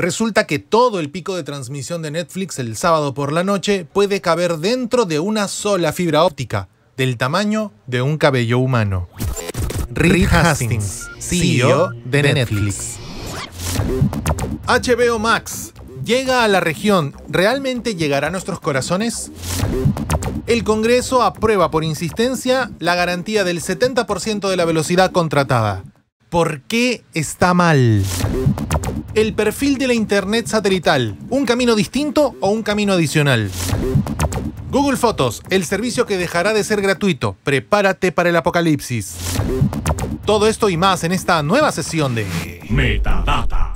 Resulta que todo el pico de transmisión de Netflix el sábado por la noche puede caber dentro de una sola fibra óptica, del tamaño de un cabello humano. Rick Hastings, CEO e de Netflix. HBO Max llega a la región. ¿Realmente llegará a nuestros corazones? El Congreso aprueba por insistencia la garantía del 70% de la velocidad contratada. ¿Por qué está mal? El perfil de la Internet satelital, ¿un camino distinto o un camino adicional? Google Fotos, el servicio que dejará de ser gratuito. Prepárate para el apocalipsis. Todo esto y más en esta nueva sesión de Metadata.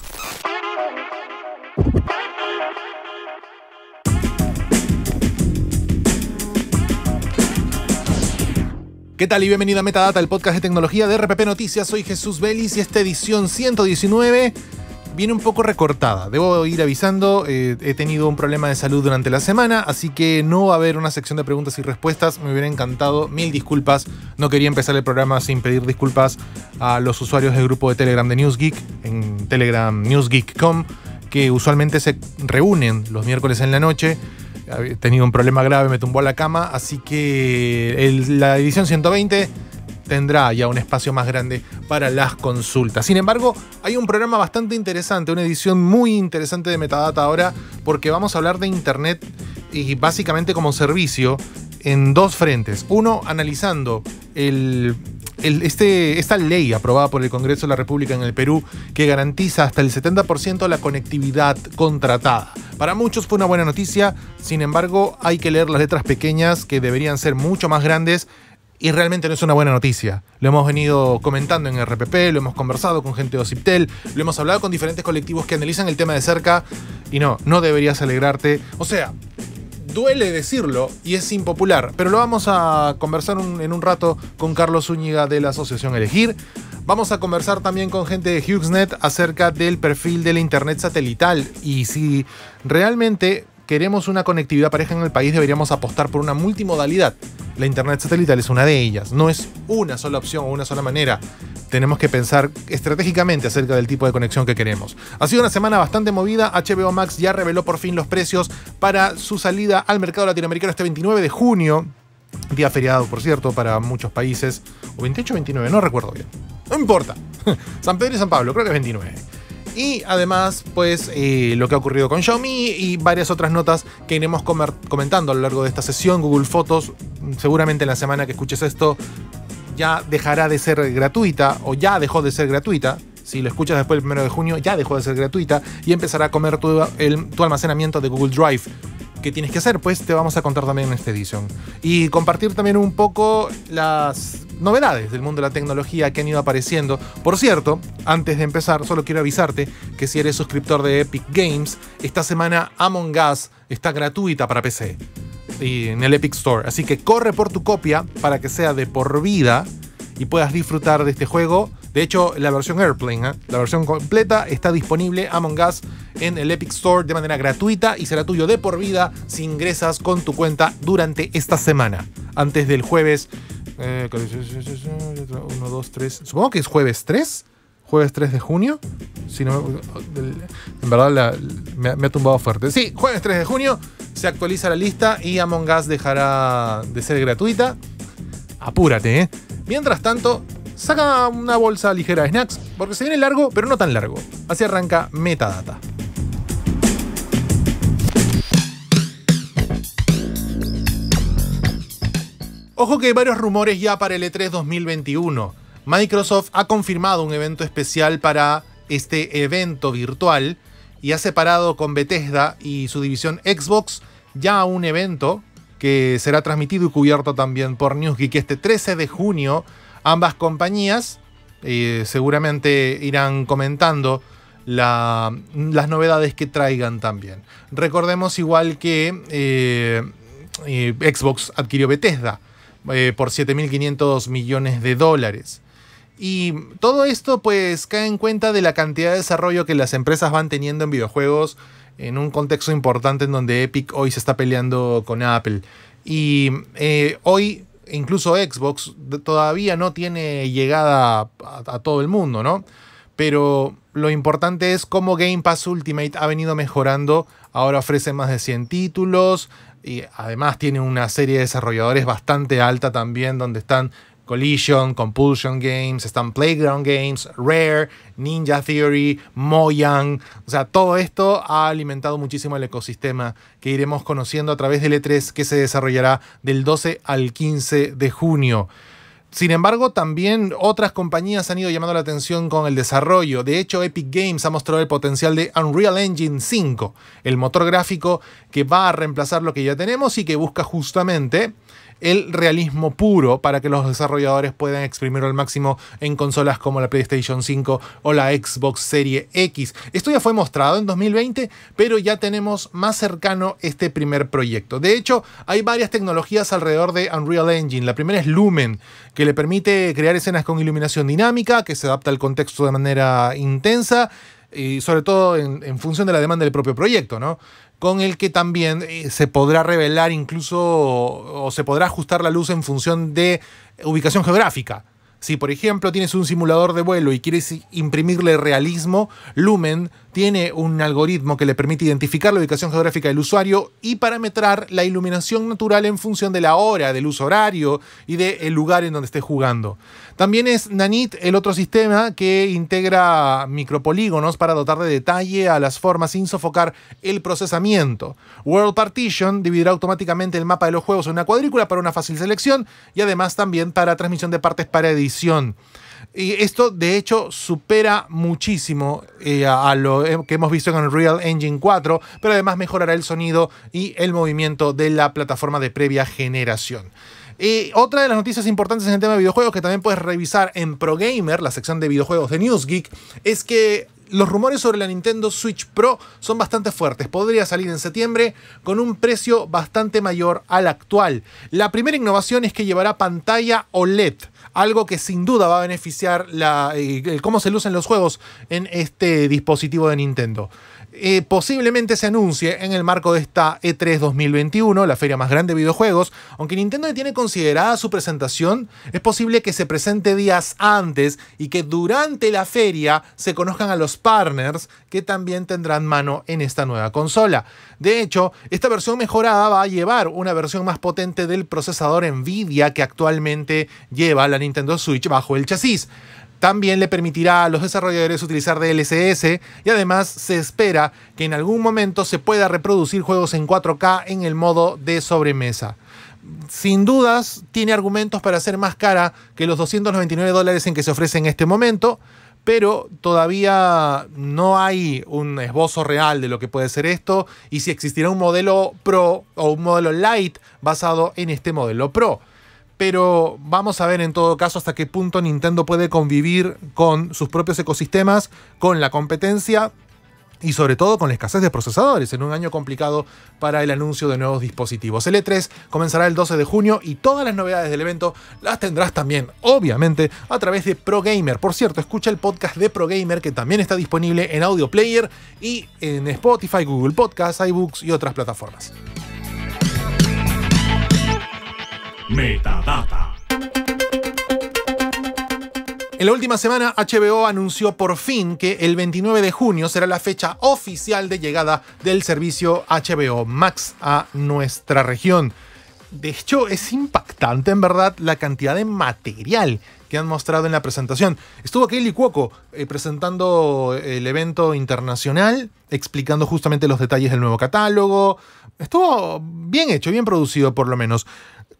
¿Qué tal y bienvenido a Metadata, el podcast de tecnología de RPP Noticias? Soy Jesús Vélez y esta edición 119 viene un poco recortada. Debo ir avisando, eh, he tenido un problema de salud durante la semana, así que no va a haber una sección de preguntas y respuestas. Me hubiera encantado, mil disculpas. No quería empezar el programa sin pedir disculpas a los usuarios del grupo de Telegram de NewsGeek, en Telegram NewsGeek.com, que usualmente se reúnen los miércoles en la noche He tenido un problema grave, me tumbó a la cama, así que la edición 120 tendrá ya un espacio más grande para las consultas. Sin embargo, hay un programa bastante interesante, una edición muy interesante de Metadata ahora, porque vamos a hablar de Internet y básicamente como servicio en dos frentes. Uno, analizando el este, esta ley aprobada por el Congreso de la República en el Perú que garantiza hasta el 70% la conectividad contratada. Para muchos fue una buena noticia, sin embargo hay que leer las letras pequeñas que deberían ser mucho más grandes y realmente no es una buena noticia. Lo hemos venido comentando en RPP, lo hemos conversado con gente de OCIPTEL, lo hemos hablado con diferentes colectivos que analizan el tema de cerca y no, no deberías alegrarte. O sea, duele decirlo y es impopular, pero lo vamos a conversar en un rato con Carlos Zúñiga de la Asociación Elegir. Vamos a conversar también con gente de HughesNet acerca del perfil de la Internet satelital y si realmente queremos una conectividad pareja en el país, deberíamos apostar por una multimodalidad. La Internet satelital es una de ellas. No es una sola opción o una sola manera. Tenemos que pensar estratégicamente acerca del tipo de conexión que queremos. Ha sido una semana bastante movida. HBO Max ya reveló por fin los precios para su salida al mercado latinoamericano este 29 de junio. Día feriado, por cierto, para muchos países. O 28 o 29, no recuerdo bien. No importa. San Pedro y San Pablo, creo que es 29. Y además, pues eh, lo que ha ocurrido con Xiaomi y varias otras notas que iremos comentando a lo largo de esta sesión. Google Fotos, mm, seguramente en la semana que escuches esto, ya dejará de ser gratuita o ya dejó de ser gratuita. Si lo escuchas después del 1 de junio, ya dejó de ser gratuita y empezará a comer tu almacenamiento de Google Drive qué tienes que hacer, pues te vamos a contar también en esta edición. Y compartir también un poco las novedades del mundo de la tecnología que han ido apareciendo. Por cierto, antes de empezar, solo quiero avisarte que si eres suscriptor de Epic Games, esta semana Among Us está gratuita para PC y en el Epic Store. Así que corre por tu copia para que sea de por vida y puedas disfrutar de este juego de hecho, la versión Airplane, ¿eh? la versión completa, está disponible Among Us en el Epic Store de manera gratuita y será tuyo de por vida si ingresas con tu cuenta durante esta semana, antes del jueves. 1, 2, 3. Supongo que es jueves 3 jueves 3 de junio. Si no, en verdad me, me, ha tumbado fuerte. Sí, jueves 3 de junio se actualiza la lista y Among Us dejará de ser gratuita. Apúrate, ¿eh? Mientras tanto, saca una bolsa ligera de snacks, porque se viene largo, pero no tan largo. Así arranca Metadata. Ojo que hay varios rumores ya para el E3 2021. Microsoft ha confirmado un evento especial para este evento virtual y ha separado con Bethesda y su división Xbox ya un evento que será transmitido y cubierto también por Newsgeek este 13 de junio Ambas compañías eh, seguramente irán comentando las novedades que traigan también. Recordemos igual que eh, eh, Xbox adquirió Bethesda por 7.500 millones de dólares. Y todo esto pues cae en cuenta de la cantidad de desarrollo que las empresas van teniendo en videojuegos en un contexto importante en donde Epic hoy se está peleando con Apple. Y hoy incluso Xbox todavía no tiene llegada a, todo el mundo, ¿no? Pero lo importante es cómo Game Pass Ultimate ha venido mejorando. Ahora ofrece más de 100 títulos y además tiene una serie de desarrolladores bastante alta también, donde están Collision, Compulsion Games, están Playground Games, Rare, Ninja Theory, Mojang. O sea, todo esto ha alimentado muchísimo el ecosistema que iremos conociendo a través del E3 que se desarrollará del 12 al 15 de junio. Sin embargo, también otras compañías han ido llamando la atención con el desarrollo. De hecho, Epic Games ha mostrado el potencial de Unreal Engine 5, el motor gráfico que va a reemplazar lo que ya tenemos y que busca justamente el realismo puro para que los desarrolladores puedan exprimirlo al máximo en consolas como la PlayStation 5 o la Xbox Serie X. Esto ya fue mostrado en 2020, pero ya tenemos más cercano este primer proyecto. De hecho, hay varias tecnologías alrededor de Unreal Engine. La primera es Lumen, que le permite crear escenas con iluminación dinámica, que se adapta al contexto de manera intensa y sobre todo en, función de la demanda del propio proyecto, ¿no? Con el que también eh, se podrá revelar incluso o se podrá ajustar la luz en función de ubicación geográfica. Si, por ejemplo, tienes un simulador de vuelo y quieres imprimirle realismo, Lumen tiene un algoritmo que le permite identificar la ubicación geográfica del usuario y parametrar la iluminación natural en función de la hora, del uso horario y del el lugar en donde esté jugando. También es Nanit el otro sistema que integra micropolígonos para dotar de detalle a las formas sin sofocar el procesamiento. World Partition dividirá automáticamente el mapa de los juegos en una cuadrícula para una fácil selección y además también para transmisión de partes para edición. Y esto, de hecho, supera muchísimo eh, a lo eh, que hemos visto en Real Engine 4, pero además mejorará el sonido y el movimiento de la plataforma de previa generación. Y otra de las noticias importantes en el tema de videojuegos que también puedes revisar en ProGamer, la sección de videojuegos de NewsGeek, es que los rumores sobre la Nintendo Switch Pro son bastante fuertes. Podría salir en septiembre con un precio bastante mayor al actual. La primera innovación es que llevará pantalla OLED, algo que sin duda va a beneficiar la, eh, cómo se lucen los juegos en este dispositivo de Nintendo. Eh, posiblemente se anuncie en el marco de esta E3 2021, la feria más grande de videojuegos. Aunque Nintendo tiene considerada su presentación, es posible que se presente días antes y que durante la feria se conozcan a los partners que también tendrán mano en esta nueva consola. De hecho, esta versión mejorada va a llevar una versión más potente del procesador Nvidia que actualmente lleva la Nintendo Switch bajo el chasis. También le permitirá a los desarrolladores utilizar DLSS y además se espera que en algún momento se pueda reproducir juegos en 4K en el modo de sobremesa. Sin dudas, tiene argumentos para ser más cara que los 299 dólares en que se ofrece en este momento, pero todavía no hay un esbozo real de lo que puede ser esto y si existirá un modelo Pro o un modelo Lite basado en este modelo Pro pero vamos a ver en todo caso hasta qué punto Nintendo puede convivir con sus propios ecosistemas, con la competencia y sobre todo con la escasez de procesadores en un año complicado para el anuncio de nuevos dispositivos. El E3 comenzará el 12 de junio y todas las novedades del evento las tendrás también, obviamente, a través de ProGamer. Por cierto, escucha el podcast de ProGamer que también está disponible en Audio Player y en Spotify, Google Podcasts, iBooks y otras plataformas. Metadata. En la última semana, HBO anunció por fin que el 29 de junio será la fecha oficial de llegada del servicio HBO Max a nuestra región. De hecho, es impactante en verdad la cantidad de material que han mostrado en la presentación. Estuvo Kelly Cuoco eh, presentando el evento internacional, explicando justamente los detalles del nuevo catálogo. Estuvo bien hecho, bien producido por lo menos.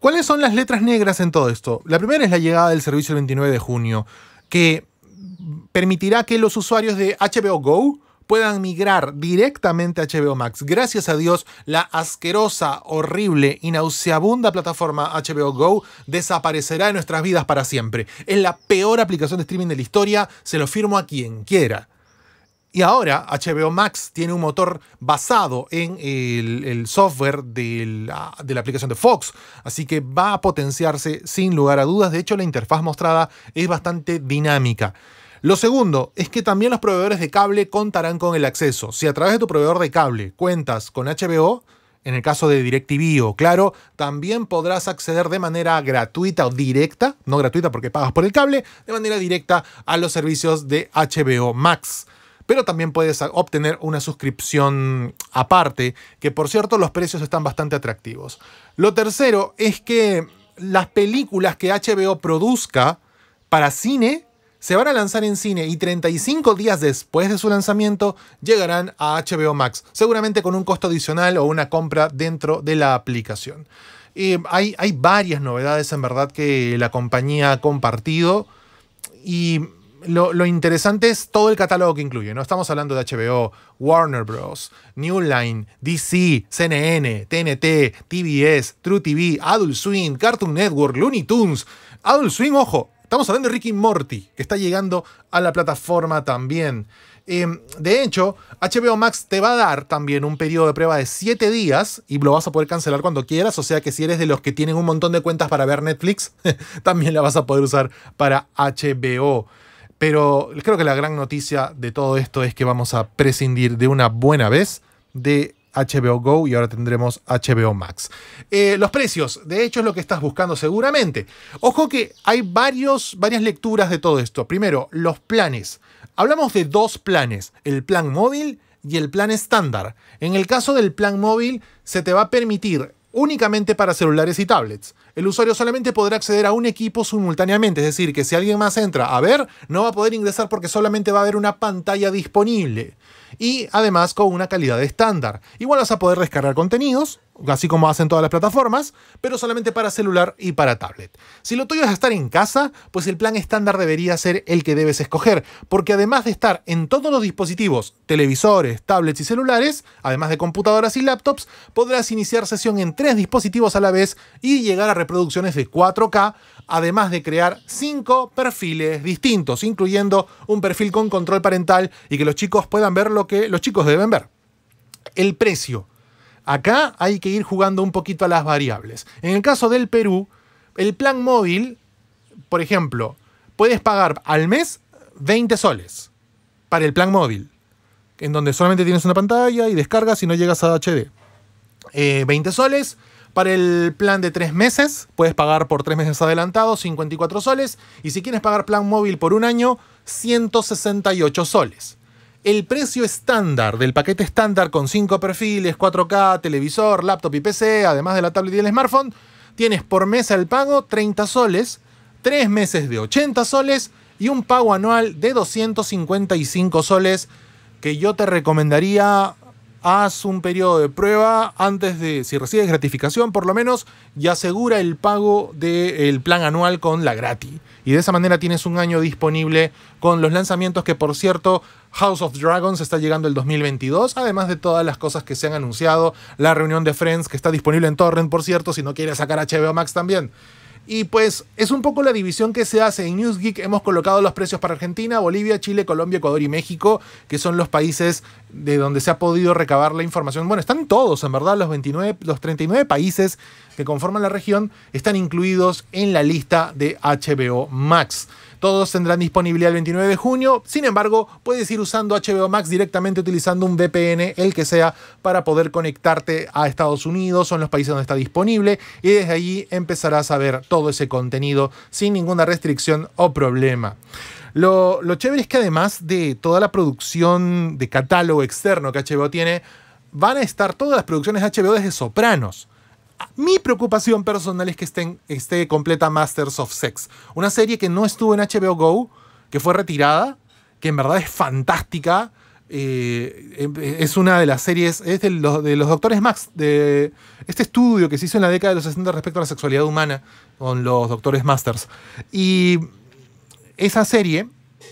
¿Cuáles son las letras negras en todo esto? La primera es la llegada del servicio el 29 de junio, que permitirá que los usuarios de HBO Go puedan migrar directamente a HBO Max. Gracias a Dios, la asquerosa, horrible y nauseabunda plataforma HBO Go desaparecerá de nuestras vidas para siempre. Es la peor aplicación de streaming de la historia, se lo firmo a quien quiera. Y ahora HBO Max tiene un motor basado en el, software ah, de la aplicación de Fox, así que va a potenciarse sin lugar a dudas. De hecho, la interfaz mostrada es bastante dinámica. Lo segundo es que también los proveedores de cable contarán con el acceso. Si a través de tu proveedor de cable cuentas con HBO, en el caso de DirecTV o Claro, también podrás acceder de manera gratuita o directa, no gratuita porque pagas por el cable, de manera directa a los servicios de HBO Max pero también puedes obtener una suscripción aparte, que por cierto los precios están bastante atractivos. Lo tercero es que las películas que HBO produzca para cine se van a lanzar en cine y 35 días después de su lanzamiento llegarán a HBO Max, seguramente con un costo adicional o una compra dentro de la aplicación. Eh, hay, hay varias novedades en verdad que la compañía ha compartido y lo, interesante es todo el catálogo que incluye, ¿no? Estamos hablando de HBO, Warner Bros., New Line, DC, CNN, TNT, TBS, True TV, Adult Swim, Cartoon Network, Looney Tunes. Adult Swing, ojo, estamos hablando de Ricky Morty, que está llegando a la plataforma también. Em, de hecho, HBO Max te va a dar también un periodo de prueba de 7 días y lo vas a poder cancelar cuando quieras. O sea que si eres de los que tienen un montón de cuentas para ver Netflix, también la vas a poder usar para HBO. Pero creo que la gran noticia de todo esto es que vamos a prescindir de una buena vez de HBO Go y ahora tendremos HBO Max. Eh, los precios, de hecho, es lo que estás buscando seguramente. Ojo que hay varios, varias lecturas de todo esto. Primero, los planes. Hablamos de dos planes, el plan móvil y el plan estándar. En el caso del plan móvil, se te va a permitir únicamente para celulares y tablets. El usuario solamente podrá acceder a un equipo simultáneamente, es decir, que si alguien más entra a ver, no va a poder ingresar porque solamente va a haber una pantalla disponible. Y además con una calidad estándar. Igual vas a poder descargar contenidos, así como hacen todas las plataformas, pero solamente para celular y para tablet. Si lo tuyo es estar en casa, pues el plan estándar debería ser el que debes escoger, porque además de estar en todos los dispositivos, televisores, tablets y celulares, además de computadoras y laptops, podrás iniciar sesión en tres dispositivos a la vez y llegar a reproducciones de 4K, además de crear cinco perfiles distintos, incluyendo un perfil con control parental y que los chicos puedan ver lo que los chicos deben ver. El precio Acá hay que ir jugando un poquito a las variables. En el caso del Perú, el plan móvil, por ejemplo, puedes pagar al mes 20 soles para el plan móvil, en donde solamente tienes una pantalla y descargas y no llegas a HD. 20 eh, soles. Para el plan de tres meses, puedes pagar por tres meses adelantados 54 soles. Y si quieres pagar plan móvil por un año, 168 soles el precio estándar del paquete estándar con 5 perfiles, 4K, televisor, laptop y PC, además de la tablet y el smartphone, tienes por mes al pago 30 soles, 3 meses de 80 soles y un pago anual de 255 soles que yo te recomendaría haz un periodo de prueba antes de, si recibes gratificación por lo menos, y asegura el pago del plan anual con la gratis. Y de esa manera tienes un año disponible con los lanzamientos que, por cierto, House of Dragons está llegando el 2022, además de todas las cosas que se han anunciado, la reunión de Friends que está disponible en Torrent, por cierto, si no quieres sacar HBO Max también. Y pues es un poco la división que se hace. En Newsgeek hemos colocado los precios para Argentina, Bolivia, Chile, Colombia, Ecuador y México, que son los países de donde se ha podido recabar la información. Bueno, están todos, en verdad, los, 29, los 39 países que conforman la región están incluidos en la lista de HBO Max. Todos tendrán disponibilidad el 29 de junio. Sin embargo, puedes ir usando HBO Max directamente utilizando un VPN, el que sea, para poder conectarte a Estados Unidos o en los países donde está disponible. Y desde allí empezarás a ver todo ese contenido sin ninguna restricción o problema. Lo, lo chévere es que además de toda la producción de catálogo externo que HBO tiene, van a estar todas las producciones de HBO desde Sopranos. Mi preocupación personal es que esté, completa Masters of Sex, una serie que no estuvo en HBO Go, que fue retirada, que en verdad es fantástica. Eh, em, eh, es una de las series, es de los, de los, doctores Max, de este estudio que se hizo en la década de los 60 respecto a la sexualidad humana con los doctores Masters. Y esa serie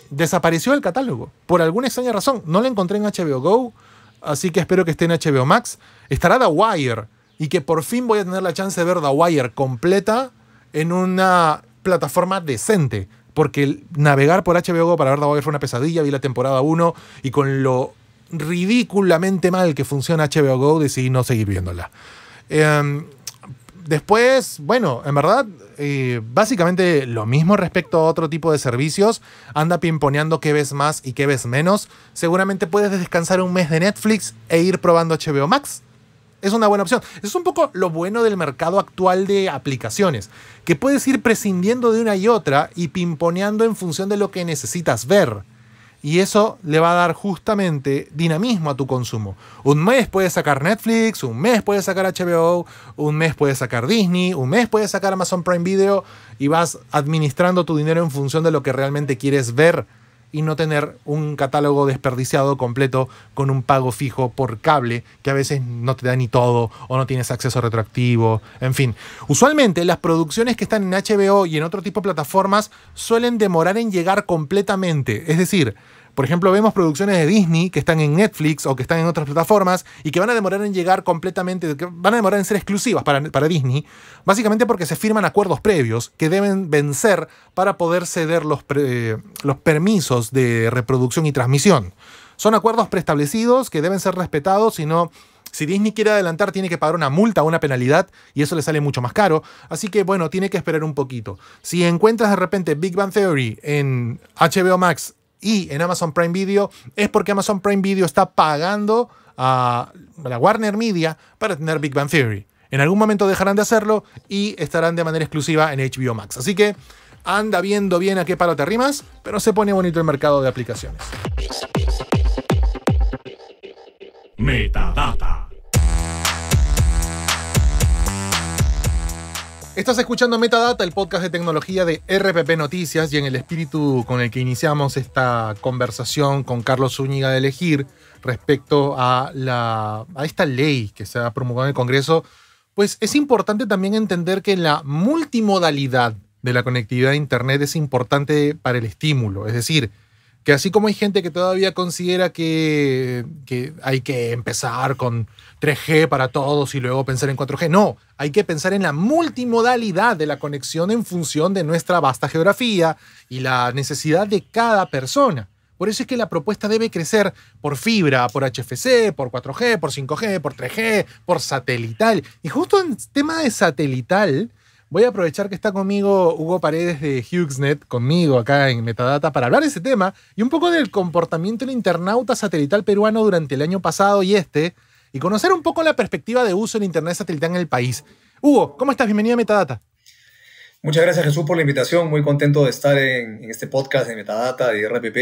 desapareció del catálogo, por alguna extraña razón. No la encontré en HBO Go, así que espero que esté en HBO Max. Estará The Wire y que por fin voy a tener la chance de ver The Wire completa en una plataforma decente. Porque navegar por HBO Go para ver The Wire fue una pesadilla, vi la temporada 1 y con lo ridículamente mal que funciona HBO Go decidí no seguir viéndola. Em, después, bueno, en verdad, eh, básicamente lo mismo respecto a otro tipo de servicios. Anda pimponeando qué ves más y qué ves menos. Seguramente puedes descansar un mes de Netflix e ir probando HBO Max es una buena opción. Es un poco lo bueno del mercado actual de aplicaciones, que puedes ir prescindiendo de una y otra y pimponeando en función de lo que necesitas ver. Y eso le va a dar justamente dinamismo a tu consumo. Un mes puedes sacar Netflix, un mes puedes sacar HBO, un mes puedes sacar Disney, un mes puedes sacar Amazon Prime Video y vas administrando tu dinero en función de lo que realmente quieres ver y no tener un catálogo desperdiciado completo con un pago fijo por cable que a veces no te da ni todo o no tienes acceso retroactivo, en fin. Usualmente las producciones que están en HBO y en otro tipo de plataformas suelen demorar en llegar completamente, es decir, por ejemplo, vemos producciones de Disney que están en Netflix o que están en otras plataformas y que van a demorar en llegar completamente, van a demorar en ser exclusivas para, para Disney, básicamente porque se firman acuerdos previos que deben vencer para poder ceder los, los permisos de reproducción y transmisión. Son acuerdos preestablecidos que deben ser respetados, si no... Si Disney quiere adelantar, tiene que pagar una multa o una penalidad y eso le sale mucho más caro. Así que, bueno, tiene que esperar un poquito. Si encuentras de repente Big Bang Theory en HBO Max y en Amazon Prime Video es porque Amazon Prime Video está pagando a la Warner Media para tener Big Bang Theory. En algún momento dejarán de hacerlo y estarán de manera exclusiva en HBO Max. Así que anda viendo bien a qué palo te rimas, pero se pone bonito el mercado de aplicaciones. Metadata. Estás escuchando Metadata, el podcast de tecnología de RPP Noticias y en el espíritu con el que iniciamos esta conversación con Carlos Zúñiga de Elegir respecto a, esta ley que se ha promulgado en el Congreso, pues es importante también entender que la multimodalidad de la conectividad a Internet es importante para el estímulo, es decir, que así como hay gente que todavía considera que, hay que empezar con 3G para todos y luego pensar en 4G, no, hay que pensar en la multimodalidad de la conexión en función de nuestra vasta geografía y la necesidad de cada persona. Por eso es que la propuesta debe crecer por fibra, por HFC, por 4G, por 5G, por 3G, por satelital. Y justo en tema de satelital, Voy a aprovechar que está conmigo Hugo Paredes de HughesNet, conmigo acá en Metadata, para hablar de ese tema y un poco del comportamiento del internauta satelital peruano durante el año pasado y este, y conocer un poco la perspectiva de uso del Internet satelital en el país. Hugo, ¿cómo estás? Bienvenido a Metadata. Muchas gracias Jesús por la invitación, muy contento de estar en, este podcast de Metadata y RPP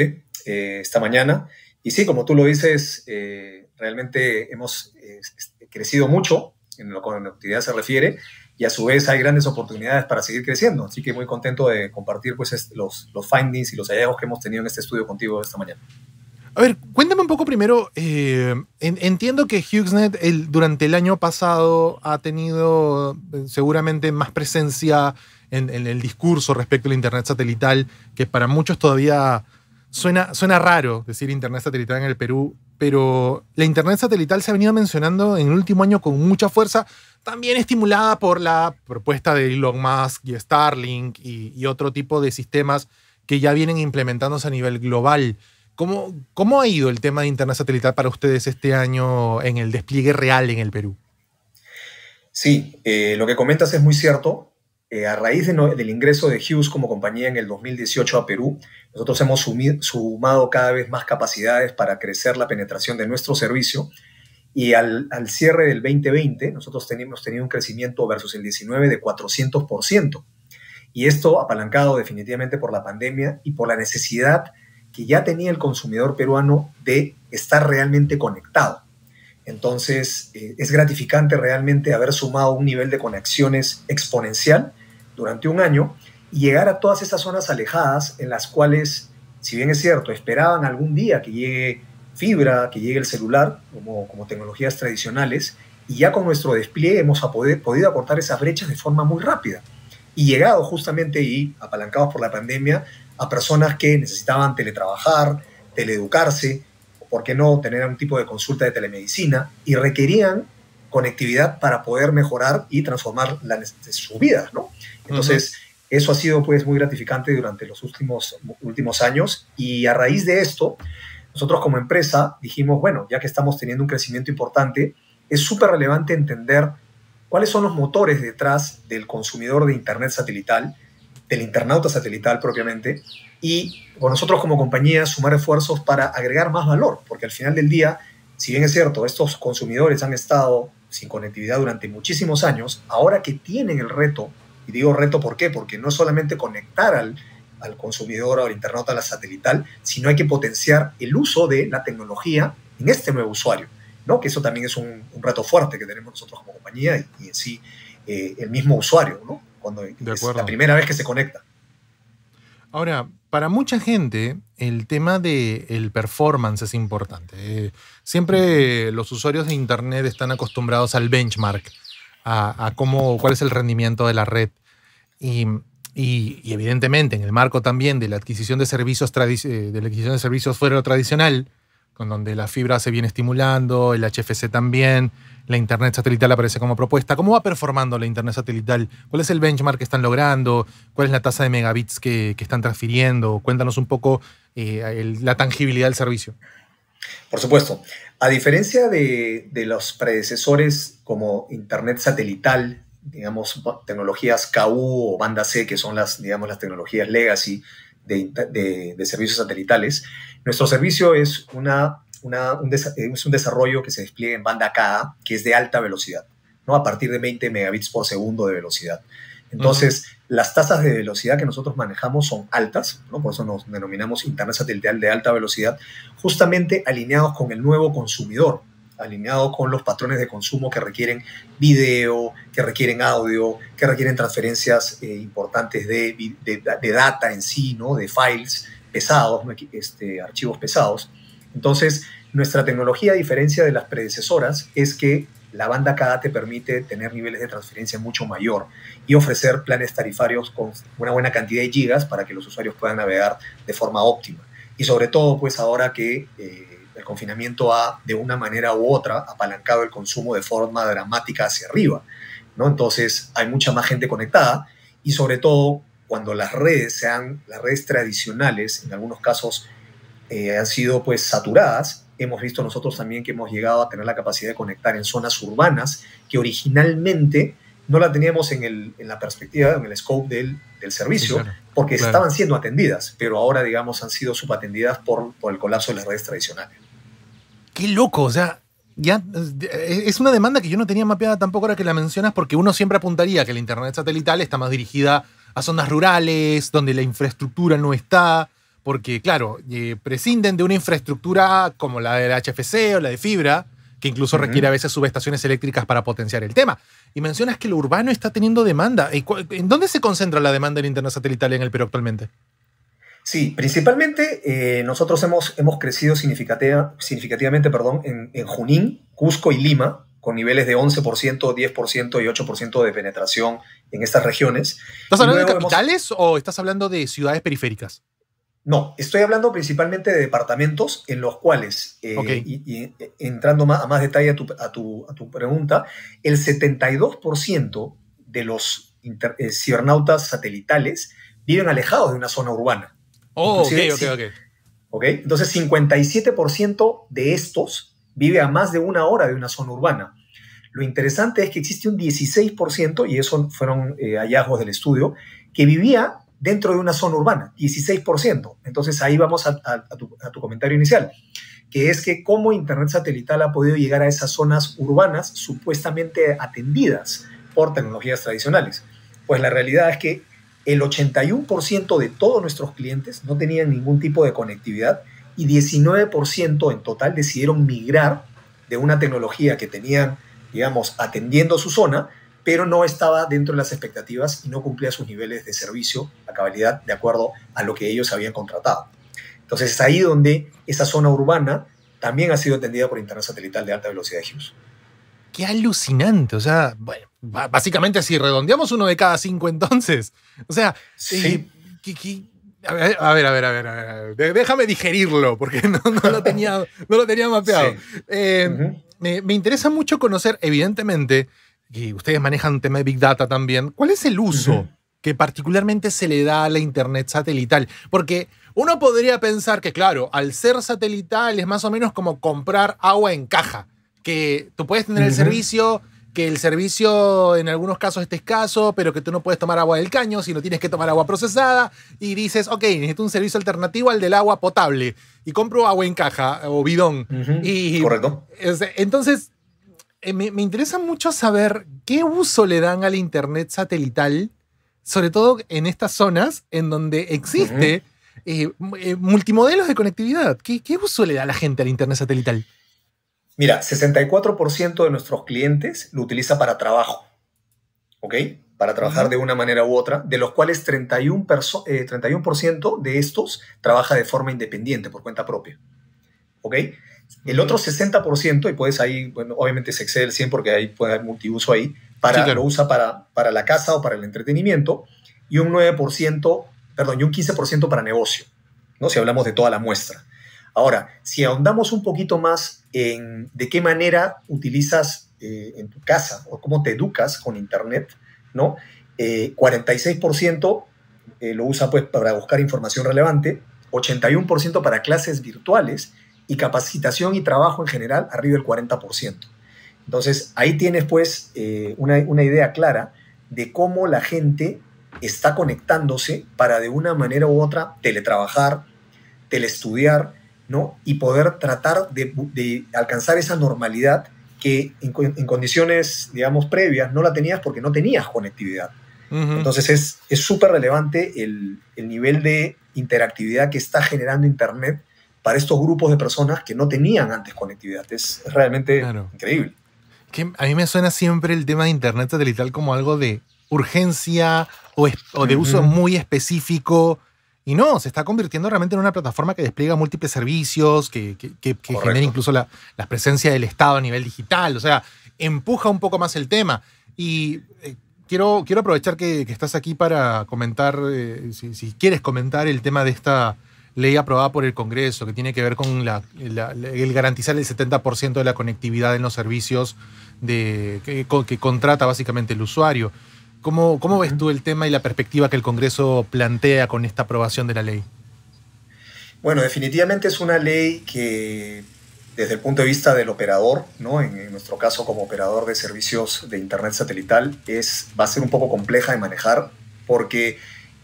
eh, esta mañana. Y sí, como tú lo dices, eh, realmente hemos eh, crecido mucho en lo que la actividad se refiere y a su vez hay grandes oportunidades para seguir creciendo. Así que muy contento de compartir pues, los, findings y los hallazgos que hemos tenido en este estudio contigo esta mañana. A ver, cuéntame un poco primero. Eh, entiendo que HughesNet el, durante el año pasado ha tenido eh, seguramente más presencia en, el discurso respecto a la Internet satelital, que para muchos todavía suena, suena raro decir Internet satelital en el Perú, pero la Internet satelital se ha venido mencionando en el último año con mucha fuerza también estimulada por la propuesta de Elon Musk y Starlink y, otro tipo de sistemas que ya vienen implementándose a nivel global. ¿Cómo, ¿Cómo ha ido el tema de Internet satelital para ustedes este año en el despliegue real en el Perú? Sí, eh, lo que comentas es muy cierto. Eh, a raíz del ingreso de Hughes como compañía en el 2018 a Perú, nosotros hemos sumado cada vez más capacidades para crecer la penetración de nuestro servicio y al, cierre del 2020, nosotros teníamos tenido un crecimiento versus el 19 de 400%. Y esto apalancado definitivamente por la pandemia y por la necesidad que ya tenía el consumidor peruano de estar realmente conectado. Entonces, eh, es gratificante realmente haber sumado un nivel de conexiones exponencial durante un año y llegar a todas estas zonas alejadas en las cuales, si bien es cierto, esperaban algún día que llegue fibra, que llegue el celular, como, como tecnologías tradicionales, y ya con nuestro despliegue hemos podido aportar esas brechas de forma muy rápida. Y llegado justamente y apalancados por la pandemia a personas que necesitaban teletrabajar, teleeducarse, o por qué no tener un tipo de consulta de telemedicina, y requerían conectividad para poder mejorar y transformar la, sus vidas, ¿no? Entonces, eso ha sido pues muy gratificante durante los últimos, últimos años y a raíz de esto, nosotros como empresa dijimos, bueno, ya que estamos teniendo un crecimiento importante, es súper relevante entender cuáles son los motores detrás del consumidor de Internet satelital, del internauta satelital propiamente, y con nosotros como compañía sumar esfuerzos para agregar más valor, porque al final del día, si bien es cierto, estos consumidores han estado sin conectividad durante muchísimos años, ahora que tienen el reto, y digo reto ¿por qué? Porque no es solamente conectar al al consumidor o al internauta a la satelital, sino hay que potenciar el uso de la tecnología en este nuevo usuario, ¿no? Que eso también es un, reto fuerte que tenemos nosotros como compañía y, en sí eh, el mismo usuario, ¿no? Cuando es la primera vez que se conecta. Ahora, para mucha gente, el tema del performance es importante. Eh. siempre los usuarios de Internet están acostumbrados al benchmark, a, a, cómo, cuál es el rendimiento de la red. Y y, evidentemente en el marco también de la adquisición de servicios, eh, de la adquisición de servicios fuera tradicional, con donde la fibra se viene estimulando, el HFC también, la Internet satelital aparece como propuesta. ¿Cómo va performando la Internet satelital? ¿Cuál es el benchmark que están logrando? ¿Cuál es la tasa de megabits que, están transfiriendo? Cuéntanos un poco eh, la tangibilidad del servicio. Por supuesto. A diferencia de, de los predecesores como Internet satelital, digamos, tecnologías KU o banda C, que son las, digamos, las tecnologías legacy de, de, servicios satelitales. Nuestro servicio es, una, un es un desarrollo que se despliega en banda K, que es de alta velocidad, ¿no? a partir de 20 megabits por segundo de velocidad. Entonces, las tasas de velocidad que nosotros manejamos son altas, ¿no? por eso nos denominamos Internet satelital de alta velocidad, justamente alineados con el nuevo consumidor, alineado con los patrones de consumo que requieren video, que requieren audio, que requieren transferencias eh, importantes de, data en sí, ¿no? de files pesados, este, archivos pesados. Entonces, nuestra tecnología, a diferencia de las predecesoras, es que la banda CADA te permite tener niveles de transferencia mucho mayor y ofrecer planes tarifarios con una buena cantidad de gigas para que los usuarios puedan navegar de forma óptima. Y sobre todo, pues ahora que eh, el confinamiento ha, de una manera u otra, apalancado el consumo de forma dramática hacia arriba. ¿no? Entonces hay mucha más gente conectada y sobre todo cuando las redes sean, las redes tradicionales, en algunos casos eh, han sido pues saturadas, hemos visto nosotros también que hemos llegado a tener la capacidad de conectar en zonas urbanas que originalmente no la teníamos en, la perspectiva, en el scope del, del servicio, porque estaban siendo atendidas, pero ahora digamos han sido subatendidas por, por el colapso de las redes tradicionales. Qué loco, o sea, ya eh, es una demanda que yo no tenía mapeada tampoco ahora que la mencionas, porque uno siempre apuntaría que la Internet satelital está más dirigida a zonas rurales, donde la infraestructura no está, porque claro, eh, prescinden de una infraestructura como la del HFC o la de fibra, que incluso requiere a veces subestaciones eléctricas para potenciar el tema. Y mencionas que lo urbano está teniendo demanda. ¿En dónde se concentra la demanda en Internet satelital en el Perú actualmente? Sí, principalmente eh, nosotros hemos, hemos crecido significativamente perdón, en, Junín, Cusco y Lima, con niveles de 11%, 10% y 8% de penetración en estas regiones. ¿Estás hablando de capitales o estás hablando de ciudades periféricas? No, estoy hablando principalmente de departamentos en los cuales, eh, y, eh, entrando a más detalle a tu, pregunta, el 72% de los cibernautas satelitales viven alejados de una zona urbana. Oh, Entonces, ok, ok, ok. Ok, entonces 57% de estos vive a más de una hora de una zona urbana. Lo interesante es que existe un 16%, y eso fueron eh, hallazgos del estudio, que vivía dentro de una zona urbana, 16%. Entonces ahí vamos tu, a, tu, comentario inicial, que es que cómo Internet satelital ha podido llegar a esas zonas urbanas supuestamente atendidas por tecnologías tradicionales. Pues la realidad es que el 81% de todos nuestros clientes no tenían ningún tipo de conectividad y 19% en total decidieron migrar de una tecnología que tenían, digamos, atendiendo su zona, pero no estaba dentro de las expectativas y no cumplía sus niveles de servicio a cabalidad de acuerdo a lo que ellos habían contratado. Entonces es ahí donde esa zona urbana también ha sido atendida por Internet satelital de alta velocidad de Hughes. Qué alucinante, o sea, bueno, Básicamente, si redondeamos uno de cada cinco, entonces. O sea, eh, a ver, a ver, a ver, Déjame digerirlo, porque no, lo, tenía, no lo tenía mapeado. Eh, me, interesa mucho conocer, evidentemente, y ustedes manejan un tema de Big Data también, ¿cuál es el uso que particularmente se le da a la Internet satelital? Porque uno podría pensar que, claro, al ser satelital es más o menos como comprar agua en caja, que tú puedes tener el servicio que el servicio en algunos casos esté escaso, pero que tú no puedes tomar agua del caño, sino tienes que tomar agua procesada y dices, ok, necesito un servicio alternativo al del agua potable y compro agua en caja o bidón. Correcto. Entonces, eh, me, interesa mucho saber qué uso le dan al Internet satelital, sobre todo en estas zonas en donde existe eh, eh, multimodelos de conectividad. ¿Qué, ¿Qué uso le da la gente al Internet satelital? Mira, 64% de nuestros clientes lo utiliza para trabajo, ¿ok? Para trabajar de una manera u otra, de los cuales 31%, 31 eh, de estos trabaja de forma independiente, por cuenta propia, ¿ok? El otro 60%, y puedes ahí, bueno, obviamente se excede el 100 porque ahí puede haber multiuso ahí, para, lo usa para, para la casa o para el entretenimiento, y un 9%, perdón, y un 15% para negocio, ¿no? Si hablamos de toda la muestra. Ahora, si ahondamos un poquito más en de qué manera utilizas eh, en tu casa o cómo te educas con Internet, ¿no? 46% eh, eh, lo usa pues para buscar información relevante, 81% para clases virtuales y capacitación y trabajo en general arriba del 40%. Entonces ahí tienes pues una, una idea clara de cómo la gente está conectándose para de una manera u otra teletrabajar, telestudiar, y poder tratar de, alcanzar esa normalidad que en, condiciones, digamos, previas no la tenías porque no tenías conectividad. Entonces es súper relevante el, el, nivel de interactividad que está generando Internet para estos grupos de personas que no tenían antes conectividad. Es, realmente increíble. Que a mí me suena siempre el tema de Internet satelital como algo de urgencia o, de uso muy específico y no, se está convirtiendo realmente en una plataforma que despliega múltiples servicios, que, genera incluso la, presencia del Estado a nivel digital, o sea, empuja un poco más el tema. Y eh, quiero, quiero aprovechar que, estás aquí para comentar, eh, si, quieres comentar el tema de esta ley aprobada por el Congreso, que tiene que ver con la, el garantizar el 70% de la conectividad en los servicios de, que contrata básicamente el usuario. ¿Cómo, ves tú el tema y la perspectiva que el Congreso plantea con esta aprobación de la ley? Bueno, definitivamente es una ley que desde el punto de vista del operador, ¿no? en, nuestro caso como operador de servicios de Internet satelital, es, va a ser un poco compleja de manejar porque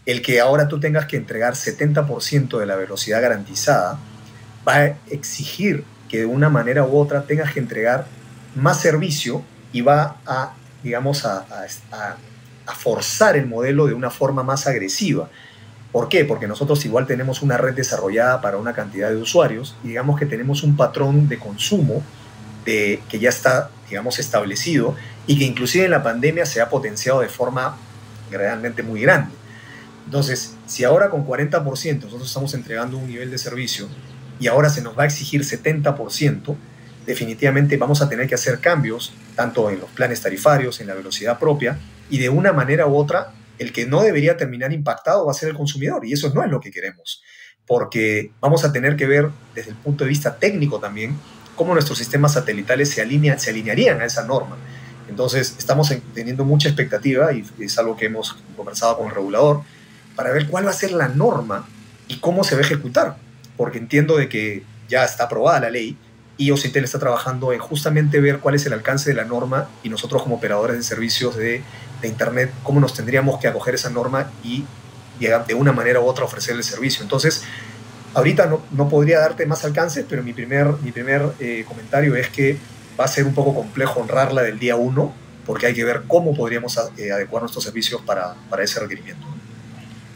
el que ahora tú tengas que entregar 70% de la velocidad garantizada va a exigir que de una manera u otra tengas que entregar más servicio y va a, digamos, a a forzar el modelo de una forma más agresiva. ¿Por qué? Porque nosotros igual tenemos una red desarrollada para una cantidad de usuarios y digamos que tenemos un patrón de consumo que ya está, digamos, establecido y que inclusive en la pandemia se ha potenciado de forma realmente muy grande. Entonces, si ahora con 40% nosotros estamos entregando un nivel de servicio y ahora se nos va a exigir 70%, definitivamente vamos a tener que hacer cambios tanto en los planes tarifarios, en la velocidad propia, y de una manera u otra, el que no debería terminar impactado va a ser el consumidor y eso no es lo que queremos, porque vamos a tener que ver desde el punto de vista técnico también cómo nuestros sistemas satelitales se, alinean, se alinearían a esa norma. Entonces, estamos teniendo mucha expectativa y es algo que hemos conversado con el regulador para ver cuál va a ser la norma y cómo se va a ejecutar, porque entiendo de que ya está aprobada la ley y OCTEL está trabajando en justamente ver cuál es el alcance de la norma y nosotros como operadores de servicios de de Internet, cómo nos tendríamos que acoger esa norma y de una manera u otra ofrecer el servicio. Entonces, ahorita no, no podría darte más alcances, pero mi primer, mi primer eh, comentario es que va a ser un poco complejo honrarla del día uno, porque hay que ver cómo podríamos eh, adecuar nuestros servicios para, ese requerimiento.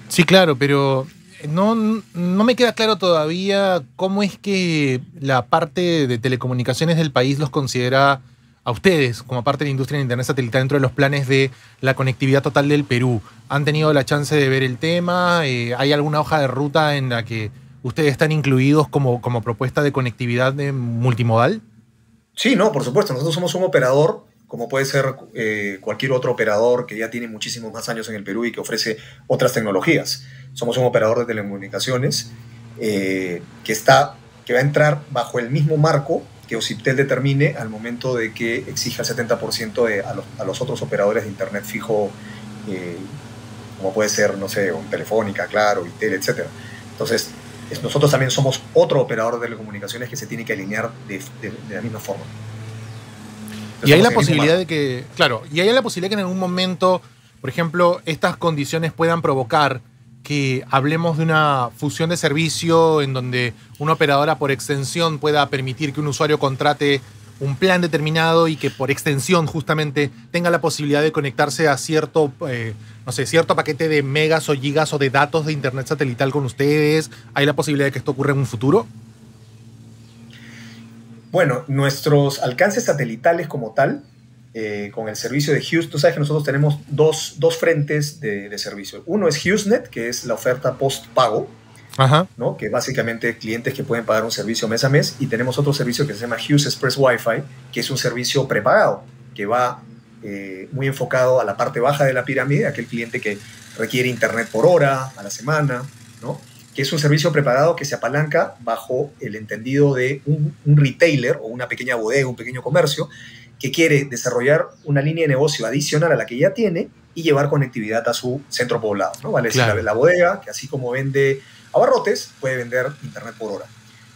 Sí, claro, pero no, no me queda claro todavía cómo es que la parte de telecomunicaciones del país los considera a ustedes, como parte de la industria de Internet satelital, dentro de los planes de la conectividad total del Perú? ¿Han tenido la chance de ver el tema? Eh, ¿Hay alguna hoja de ruta en la que ustedes están incluidos como, como propuesta de conectividad multimodal? Sí, no, por supuesto. Nosotros somos un operador, como puede ser eh, cualquier otro operador que ya tiene muchísimos más años en el Perú y que ofrece otras tecnologías. Somos un operador de telecomunicaciones eh, que está que va a entrar bajo el mismo marco que OCIPTEL determine al momento de que exija el 70% a, los, otros operadores de Internet fijo, eh, como puede ser, no sé, Telefónica, Claro, Intel, etc. Entonces, nosotros también somos otro operador de telecomunicaciones que se tiene que alinear de, la misma forma. y hay la posibilidad de que, claro, y hay la posibilidad que en algún momento, por ejemplo, estas condiciones puedan provocar que hablemos de una fusión de servicio en donde una operadora por extensión pueda permitir que un usuario contrate un plan determinado y que por extensión justamente tenga la posibilidad de conectarse a cierto, eh, no sé, cierto paquete de megas o gigas o de datos de internet satelital con ustedes? ¿Hay la posibilidad de que esto ocurra en un futuro? Bueno, nuestros alcances satelitales como tal eh, con el servicio de Hughes. Tú sabes que nosotros tenemos dos, frentes de, servicio. Uno es HughesNet, que es la oferta post-pago, ¿no? que básicamente clientes que pueden pagar un servicio mes a mes. Y tenemos otro servicio que se llama Hughes Express Wi-Fi, que es un servicio prepagado, que va eh, muy enfocado a la parte baja de la pirámide, aquel cliente que requiere internet por hora, a la semana, que es un servicio preparado que se apalanca bajo el entendido de un retailer o una pequeña bodega, un pequeño comercio, que quiere desarrollar una línea de negocio adicional a la que ya tiene y llevar conectividad a su centro poblado. ¿no? Vale, la, la bodega, que así como vende abarrotes, puede vender Internet por hora.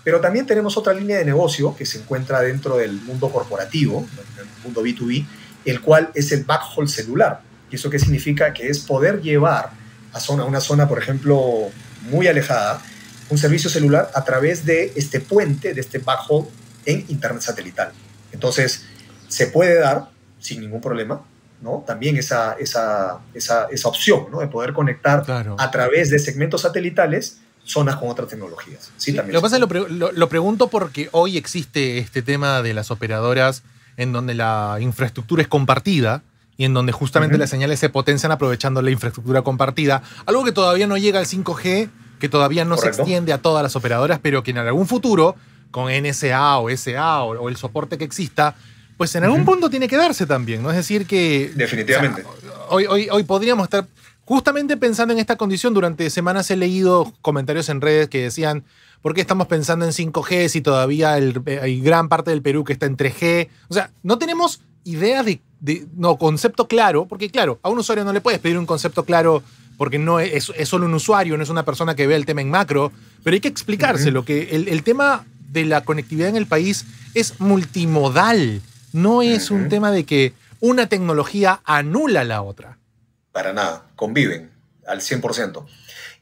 Pero también tenemos otra línea de negocio que se encuentra dentro del mundo corporativo, el mundo B2B, el cual es el backhaul celular. ¿Y eso qué significa? Que es poder llevar a zona, una zona, por ejemplo, muy alejada, un servicio celular a través de este puente, de este backhaul en Internet satelital. Entonces, se puede dar sin ningún problema, ¿no? También esa, esa, esa, opción, ¿no? De poder conectar a través de segmentos satelitales zonas con otras tecnologías. Sí, lo pasa lo, lo, pregunto porque hoy existe este tema de las operadoras en donde la infraestructura es compartida y en donde justamente las señales se potencian aprovechando la infraestructura compartida, algo que todavía no llega al 5G, que todavía no se extiende a todas las operadoras, pero que en algún futuro, con NSA o SA o el soporte que exista, pues en algún punto tiene que darse también, ¿no? Es decir que... Definitivamente. hoy, hoy, hoy podríamos estar justamente pensando en esta condición. Durante semanas he leído comentarios en redes que decían, ¿por qué estamos pensando en 5G si todavía eh, hay gran parte del Perú que está en 3G? O sea, no tenemos idea de, no concepto claro, porque claro, a un usuario no le puedes pedir un concepto claro porque no es, solo un usuario, no es una persona que ve el tema en macro, pero hay que explicárselo, que el tema de la conectividad en el país es multimodal. No es un tema de que una tecnología anula la otra. Para nada, conviven al 100%.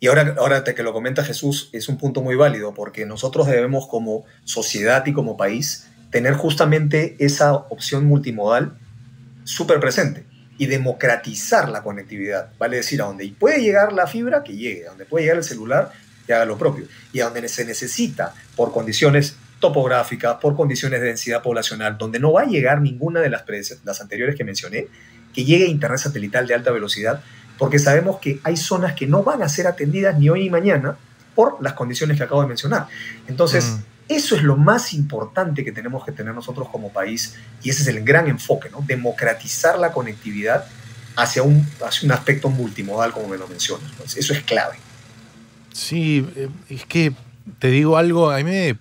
Y ahora, ahora que lo comenta Jesús, es un punto muy válido porque nosotros debemos como sociedad y como país tener justamente esa opción multimodal súper presente y democratizar la conectividad. Vale decir, a donde puede llegar la fibra, que llegue, a donde puede llegar el celular, que haga lo propio. Y a donde se necesita, por condiciones topográfica, por condiciones de densidad poblacional, donde no va a llegar ninguna de las las anteriores que mencioné, que llegue a internet satelital de alta velocidad, porque sabemos que hay zonas que no van a ser atendidas ni hoy ni mañana por las condiciones que acabo de mencionar. Entonces, mm. eso es lo más importante que tenemos que tener nosotros como país y ese es el gran enfoque, ¿no? Democratizar la conectividad hacia un, un aspecto multimodal, como me lo mencionas. Eso es clave. Sí, eh, es que te digo algo, a mí me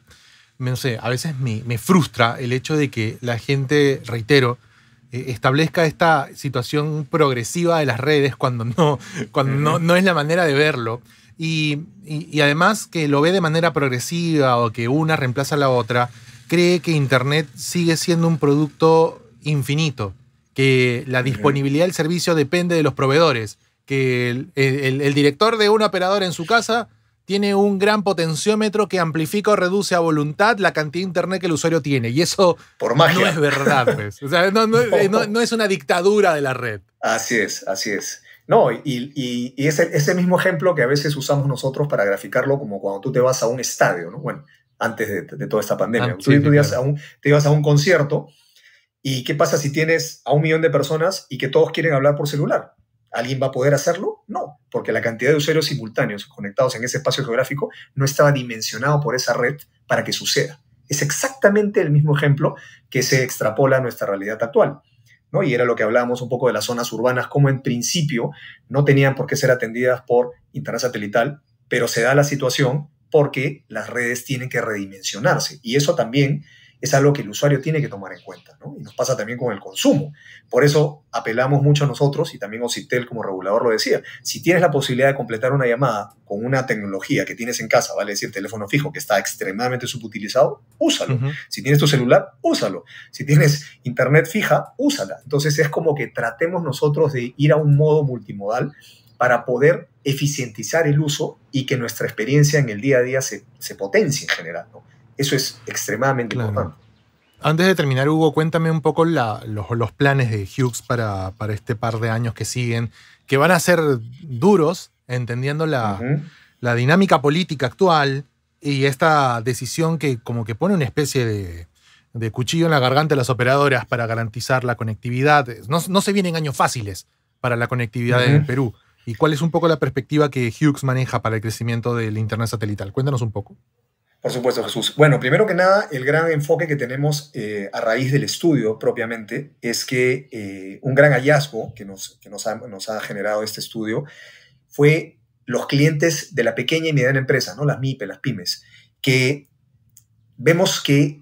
sé, a veces me, frustra el hecho de que la gente, reitero, eh, establezca esta situación progresiva de las redes cuando no, cuando no, es la manera de verlo. Y, además que lo ve de manera progresiva o que una reemplaza a la otra, cree que Internet sigue siendo un producto infinito, que la disponibilidad del servicio depende de los proveedores, que el, director de un operador en su casa tiene un gran potenciómetro que amplifica o reduce a voluntad la cantidad de internet que el usuario tiene. Y eso no es verdad. Pues. no, es una dictadura de la red. Así es, así es. No, y, es ese, mismo ejemplo que a veces usamos nosotros para graficarlo como cuando tú te vas a un estadio, Bueno, antes de, toda esta pandemia. Ah, tú, a un, te ibas a un concierto y ¿qué pasa si tienes a un millón de personas y que todos quieren hablar por celular? ¿Alguien va a poder hacerlo? No, porque la cantidad de usuarios simultáneos conectados en ese espacio geográfico no estaba dimensionado por esa red para que suceda. Es exactamente el mismo ejemplo que se extrapola a nuestra realidad actual. ¿no? Y era lo que hablábamos un poco de las zonas urbanas, como en principio no tenían por qué ser atendidas por Internet satelital, pero se da la situación porque las redes tienen que redimensionarse. Y eso también es algo que el usuario tiene que tomar en cuenta, ¿no? Y nos pasa también con el consumo. Por eso apelamos mucho a nosotros, y también Ocitel como regulador lo decía, si tienes la posibilidad de completar una llamada con una tecnología que tienes en casa, vale decir, teléfono fijo, que está extremadamente subutilizado, úsalo. Si tienes tu celular, úsalo. Si tienes internet fija, úsala. Entonces es como que tratemos nosotros de ir a un modo multimodal para poder eficientizar el uso y que nuestra experiencia en el día a día se, se potencie en general, ¿no? Eso es extremadamente importante. Antes de terminar, Hugo, cuéntame un poco los, planes de Hughes para, este par de años que siguen, que van a ser duros, entendiendo la, dinámica política actual y esta decisión que como que pone una especie de, cuchillo en la garganta de las operadoras para garantizar la conectividad. No, se vienen años fáciles para la conectividad en Perú. ¿Y cuál es un poco la perspectiva que Hughes maneja para el crecimiento del Internet satelital? Cuéntanos un poco. Por supuesto, Jesús. Bueno, primero que nada, el gran enfoque que tenemos eh, a raíz del estudio propiamente es que eh, un gran hallazgo que, nos, nos, ha, generado este estudio fue los clientes de la pequeña y mediana empresa, ¿no? las MIPE, las pymes, que vemos que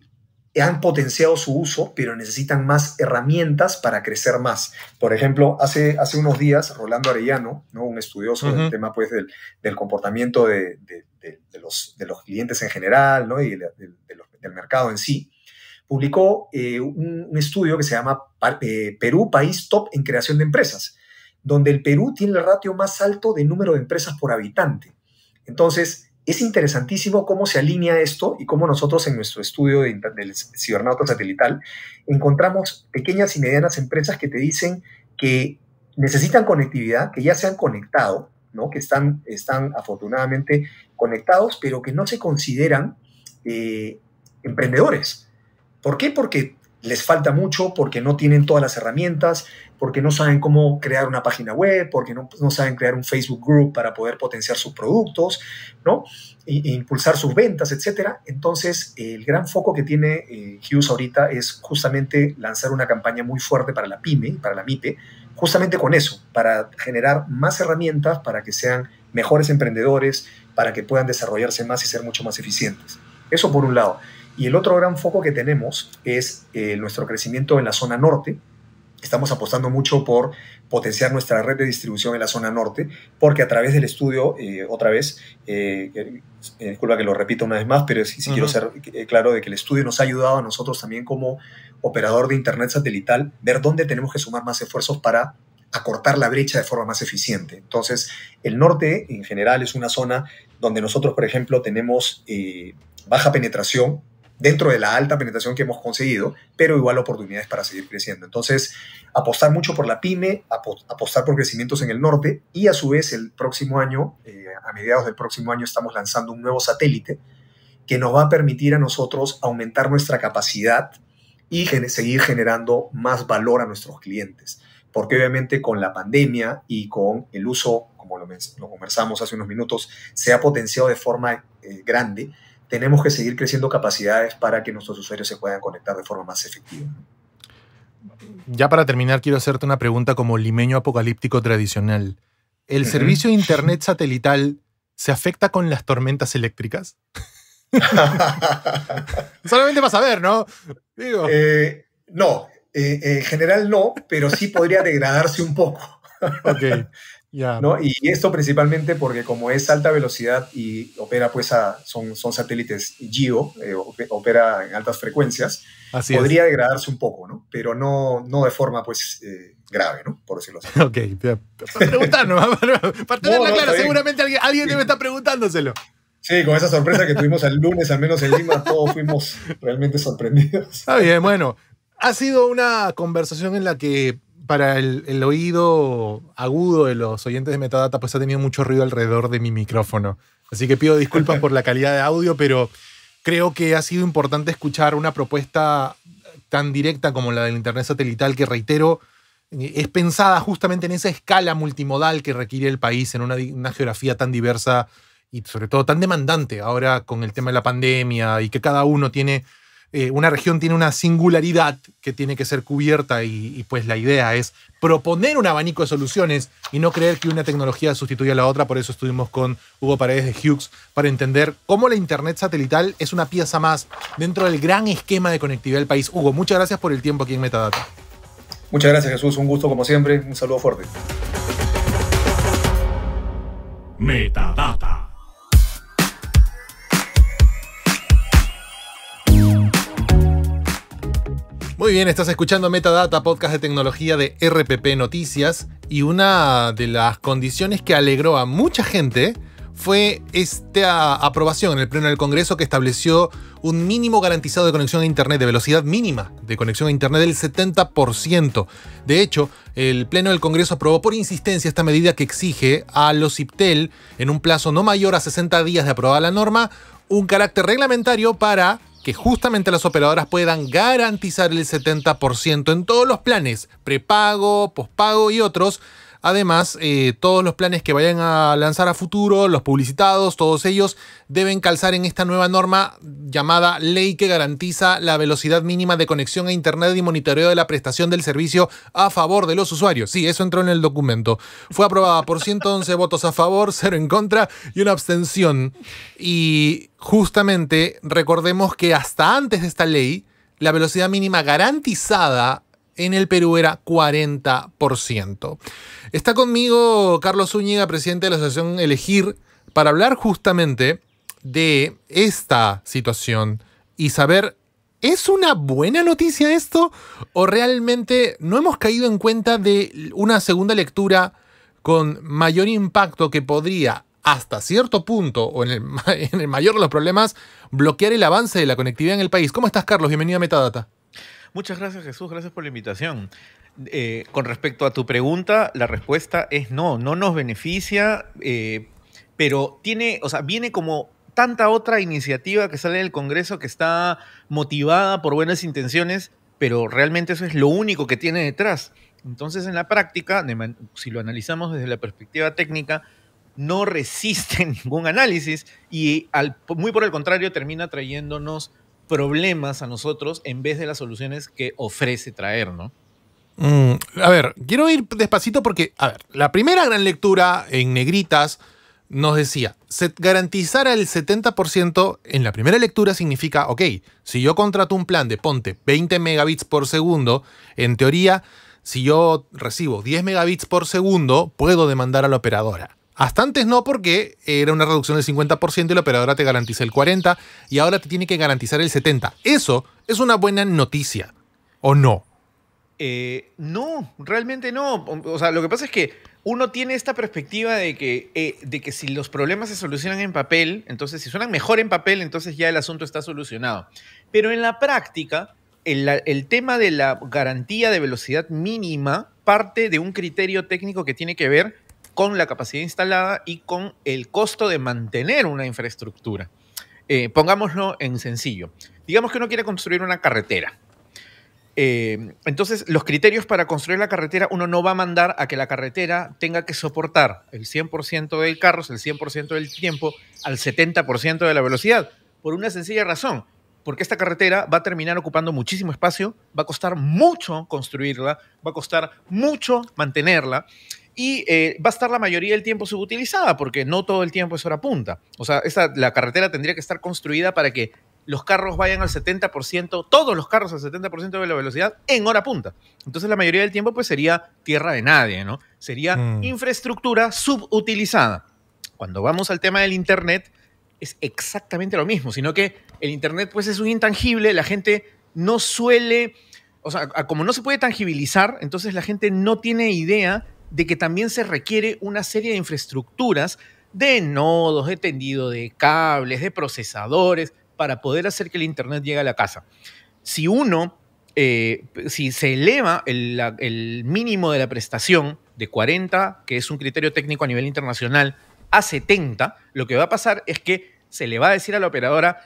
han potenciado su uso, pero necesitan más herramientas para crecer más. Por ejemplo, hace, hace unos días, Rolando Arellano, ¿no? un estudioso del tema pues, del, comportamiento de de, los, clientes en general ¿no? y del mercado en sí, publicó eh, un, estudio que se llama eh, Perú, país top en creación de empresas, donde el Perú tiene el ratio más alto de número de empresas por habitante. Entonces, es interesantísimo cómo se alinea esto y cómo nosotros en nuestro estudio del de cibernauta satelital encontramos pequeñas y medianas empresas que te dicen que necesitan conectividad, que ya se han conectado, ¿no? que están, están afortunadamente conectados, pero que no se consideran eh, emprendedores. ¿Por qué? Porque les falta mucho, porque no tienen todas las herramientas, porque no saben cómo crear una página web, porque no, saben crear un Facebook Group para poder potenciar sus productos, ¿no? E impulsar sus ventas, etc. Entonces, el gran foco que tiene eh, Hughes ahorita es justamente lanzar una campaña muy fuerte para la PyME, para la MIPE, justamente con eso, para generar más herramientas para que sean mejores emprendedores, para que puedan desarrollarse más y ser mucho más eficientes. Eso por un lado. Y el otro gran foco que tenemos es eh, nuestro crecimiento en la zona norte. Estamos apostando mucho por potenciar nuestra red de distribución en la zona norte, porque a través del estudio, eh, otra vez, eh, disculpa que lo repito una vez más, pero sí, quiero ser claro de que el estudio nos ha ayudado a nosotros también como operador de Internet satelital, ver dónde tenemos que sumar más esfuerzos para acortar la brecha de forma más eficiente. Entonces, el norte en general es una zona donde nosotros, por ejemplo, tenemos eh, baja penetración dentro de la alta penetración que hemos conseguido, pero igual oportunidades para seguir creciendo. Entonces, apostar mucho por la pyme, apostar por crecimientos en el norte y a su vez el próximo año, eh, a mediados del próximo año, estamos lanzando un nuevo satélite que nos va a permitir a nosotros aumentar nuestra capacidad y seguir generando más valor a nuestros clientes porque obviamente con la pandemia y con el uso, como lo, conversamos hace unos minutos, se ha potenciado de forma eh, grande, tenemos que seguir creciendo capacidades para que nuestros usuarios se puedan conectar de forma más efectiva. Ya para terminar, quiero hacerte una pregunta como limeño apocalíptico tradicional. ¿El servicio de Internet satelital se afecta con las tormentas eléctricas? Solamente a saber, ¿no? Digo. Eh, no, eh, eh, en general no, pero sí podría degradarse un poco. Ok, ya. ¿No? Y esto principalmente porque como es alta velocidad y opera pues a, son, son satélites GEO, eh, opera en altas frecuencias, podría degradarse un poco, ¿no? Pero no, no de forma pues grave, ¿no? Por decirlo así. Ok, para preguntarnos, para tenerla clara, seguramente alguien, alguien debe estar preguntándoselo. Sí, con esa sorpresa que tuvimos el lunes, al menos en Lima, todos fuimos realmente sorprendidos. Está bien, bueno ha sido una conversación en la que para el, oído agudo de los oyentes de Metadata, pues ha tenido mucho ruido alrededor de mi micrófono. Así que pido disculpas por la calidad de audio, pero creo que ha sido importante escuchar una propuesta tan directa como la del Internet satelital, que reitero, es pensada justamente en esa escala multimodal que requiere el país, en una geografía tan diversa y sobre todo tan demandante ahora con el tema de la pandemia y que cada uno tiene eh, una región tiene una singularidad que tiene que ser cubierta y, y, pues la idea es proponer un abanico de soluciones y no creer que una tecnología sustituya a la otra. Por eso estuvimos con Hugo Paredes de Hughes para entender cómo la Internet satelital es una pieza más dentro del gran esquema de conectividad del país. Hugo, muchas gracias por el tiempo aquí en Metadata. Muchas gracias Jesús, un gusto como siempre, un saludo fuerte. Metadata. Muy bien, estás escuchando Metadata, podcast de tecnología de RPP Noticias, y una de las condiciones que alegró a mucha gente fue esta aprobación en el Pleno del Congreso que estableció un mínimo garantizado de conexión a Internet, de velocidad mínima de conexión a Internet del 70%. De hecho, el Pleno del Congreso aprobó por insistencia esta medida que exige a los IPTEL, en un plazo no mayor a 60 días de aprobar la norma, un carácter reglamentario para que justamente las operadoras puedan garantizar el 70% en todos los planes, prepago, pospago y otros, Además, eh, todos los planes que vayan a lanzar a futuro, los publicitados, todos ellos deben calzar en esta nueva norma llamada ley que garantiza la velocidad mínima de conexión a Internet y monitoreo de la prestación del servicio a favor de los usuarios. Sí, eso entró en el documento. Fue aprobada por 111 votos a favor, cero en contra y una abstención. Y justamente recordemos que hasta antes de esta ley, la velocidad mínima garantizada en el Perú era 40%. Está conmigo Carlos Zúñiga, presidente de la Asociación Elegir, para hablar justamente de esta situación y saber, ¿es una buena noticia esto o realmente no hemos caído en cuenta de una segunda lectura con mayor impacto que podría hasta cierto punto, o en el, mayor de los problemas, bloquear el avance de la conectividad en el país? ¿Cómo estás, Carlos? Bienvenido a Metadata. Muchas gracias Jesús, gracias por la invitación. Eh, con respecto a tu pregunta, la respuesta es no, no nos beneficia, eh, pero tiene, o sea, viene como tanta otra iniciativa que sale del Congreso que está motivada por buenas intenciones, pero realmente eso es lo único que tiene detrás. Entonces, en la práctica, si lo analizamos desde la perspectiva técnica, no resiste ningún análisis y al, muy por el contrario termina trayéndonos problemas a nosotros en vez de las soluciones que ofrece traer, ¿no? Mm, a ver, quiero ir despacito porque, a ver, la primera gran lectura en negritas nos decía, garantizar el 70% en la primera lectura significa, ok, si yo contrato un plan de ponte 20 megabits por segundo, en teoría, si yo recibo 10 megabits por segundo, puedo demandar a la operadora. Hasta antes no, porque era una reducción del 50% y la operadora te garantiza el 40% y ahora te tiene que garantizar el 70%. Eso es una buena noticia, ¿o no? Eh, no, realmente no. O sea, lo que pasa es que uno tiene esta perspectiva de que, eh, de que si los problemas se solucionan en papel, entonces si suenan mejor en papel, entonces ya el asunto está solucionado. Pero en la práctica, el tema de la garantía de velocidad mínima parte de un criterio técnico que tiene que ver con la capacidad instalada y con el costo de mantener una infraestructura. Eh, pongámoslo en sencillo. Digamos que uno quiere construir una carretera. Eh, entonces, los criterios para construir la carretera, uno no va a mandar a que la carretera tenga que soportar el 100% del carro, el 100% del tiempo, al 70% de la velocidad, por una sencilla razón, porque esta carretera va a terminar ocupando muchísimo espacio, va a costar mucho construirla, va a costar mucho mantenerla, y eh, va a estar la mayoría del tiempo subutilizada porque no todo el tiempo es hora punta. O sea, la carretera tendría que estar construida para que los carros vayan al 70%, todos los carros al 70% de la velocidad en hora punta. Entonces la mayoría del tiempo pues sería tierra de nadie, ¿no? Sería mm. infraestructura subutilizada. Cuando vamos al tema del Internet es exactamente lo mismo, sino que el Internet pues es un intangible, la gente no suele, o sea, como no se puede tangibilizar, entonces la gente no tiene idea de que también se requiere una serie de infraestructuras, de nodos, de tendido de cables, de procesadores, para poder hacer que el Internet llegue a la casa. Si uno, eh, si se eleva el mínimo de la prestación de 40, que es un criterio técnico a nivel internacional, a 70, lo que va a pasar es que se le va a decir a la operadora,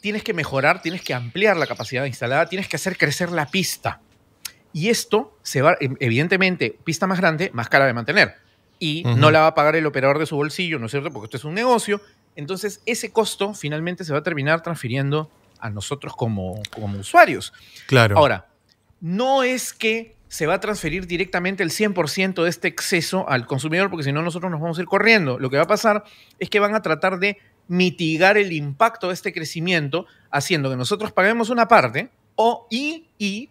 tienes que mejorar, tienes que ampliar la capacidad instalada, tienes que hacer crecer la pista. Y esto se va, em, evidentemente, pista más grande, más cara de mantener. Y no la va a pagar el operador de su bolsillo, ¿no es cierto? Porque esto es un negocio. Entonces, ese costo finalmente se va a terminar transfiriendo a nosotros como, como usuarios. Claro. Ahora, no es que se va a transferir directamente el 100% de este exceso al consumidor, porque si no nosotros nos vamos a ir corriendo. Lo que va a pasar es que van a tratar de mitigar el impacto de este crecimiento, haciendo que nosotros paguemos una parte o y, y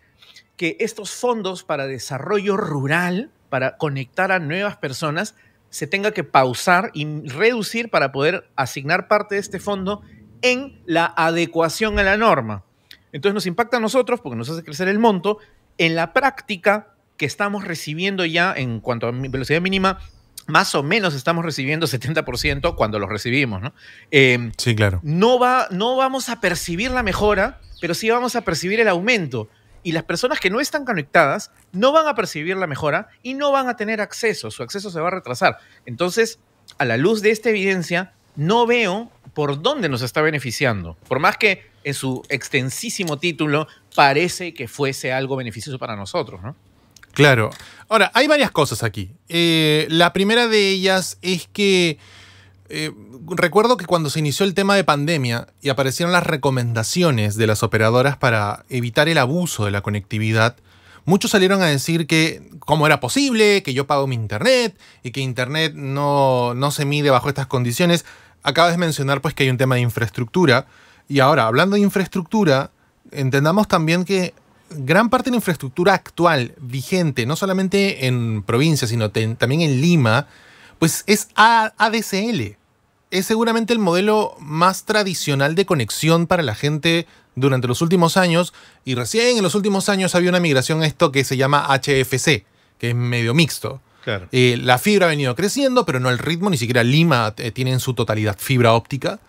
que estos fondos para desarrollo rural, para conectar a nuevas personas, se tenga que pausar y reducir para poder asignar parte de este fondo en la adecuación a la norma. Entonces nos impacta a nosotros porque nos hace crecer el monto. En la práctica que estamos recibiendo ya en cuanto a velocidad mínima, más o menos estamos recibiendo 70% cuando los recibimos, ¿no? Em, sí, claro. No, va, no vamos a percibir la mejora, pero sí vamos a percibir el aumento y las personas que no están conectadas no van a percibir la mejora y no van a tener acceso, su acceso se va a retrasar. Entonces, a la luz de esta evidencia, no veo por dónde nos está beneficiando. Por más que en su extensísimo título parece que fuese algo beneficioso para nosotros, ¿no? Claro. Ahora, hay varias cosas aquí. Eh, la primera de ellas es que eh, recuerdo que cuando se inició el tema de pandemia y aparecieron las recomendaciones de las operadoras para evitar el abuso de la conectividad, muchos salieron a decir que cómo era posible, que yo pago mi internet y que internet no, se mide bajo estas condiciones. Acabas de mencionar pues que hay un tema de infraestructura. Y ahora, hablando de infraestructura, entendamos también que gran parte de la infraestructura actual vigente, no solamente en provincias, sino también en Lima, pues es ADSL. Es seguramente el modelo más tradicional de conexión para la gente durante los últimos años y recién en los últimos años había una migración a esto que se llama HFC, que es medio mixto. Eh, la fibra ha venido creciendo, pero no al ritmo, ni siquiera Lima eh, tiene en su totalidad fibra óptica.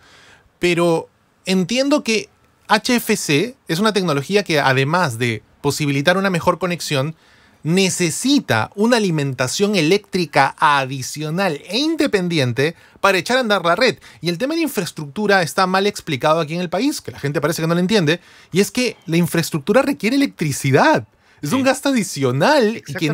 Pero entiendo que HFC es una tecnología que además de posibilitar una mejor conexión, necesita una alimentación eléctrica adicional e independiente para echar a andar la red. Y el tema de infraestructura está mal explicado aquí en el país, que la gente parece que no lo entiende, y es que la infraestructura requiere electricidad. Es un gasto adicional y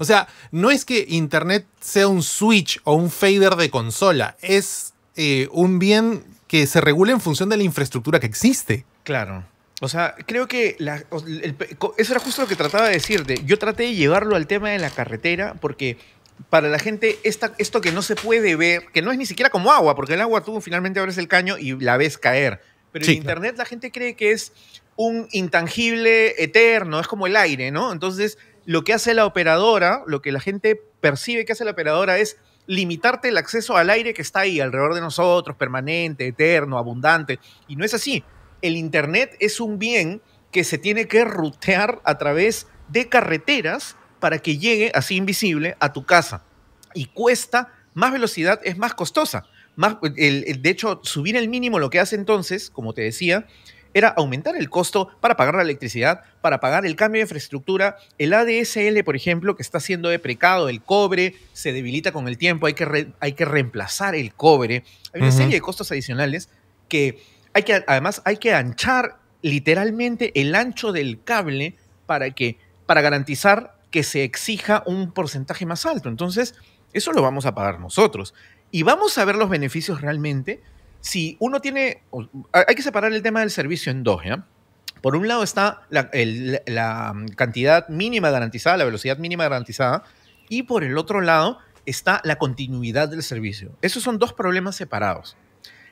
o sea, no es que internet sea un switch o un fader de consola, es eh, un bien que se regula en función de la infraestructura que existe. Claro. O sea, creo que eso era justo lo que trataba de decirte. Yo traté de llevarlo al tema de la carretera porque para la gente esto que no se puede ver, que no es ni siquiera como agua, porque el agua tú finalmente abres el caño y la ves caer. Pero el en Internet la gente cree que es un intangible eterno, es como el aire, ¿no? Entonces, lo que hace la operadora, lo que la gente percibe que hace la operadora es limitarte el acceso al aire que está ahí alrededor de nosotros, permanente, eterno, abundante. Y no es así el Internet es un bien que se tiene que rutear a través de carreteras para que llegue así invisible a tu casa. Y cuesta, más velocidad es más costosa. Más, el, de hecho, subir el mínimo lo que hace entonces, como te decía, era aumentar el costo para pagar la electricidad, para pagar el cambio de infraestructura. El ADSL, por ejemplo, que está siendo deprecado, el cobre se debilita con el tiempo, hay que, hay que reemplazar el cobre. Hay una serie de costos adicionales que que, además, hay que anchar literalmente el ancho del cable para que, para garantizar que se exija un porcentaje más alto. Entonces, eso lo vamos a pagar nosotros. Y vamos a ver los beneficios realmente. Si uno tiene, hay que separar el tema del servicio en dos, Por un lado está la, la, cantidad mínima garantizada, la velocidad mínima garantizada, y por el otro lado está la continuidad del servicio. Esos son dos problemas separados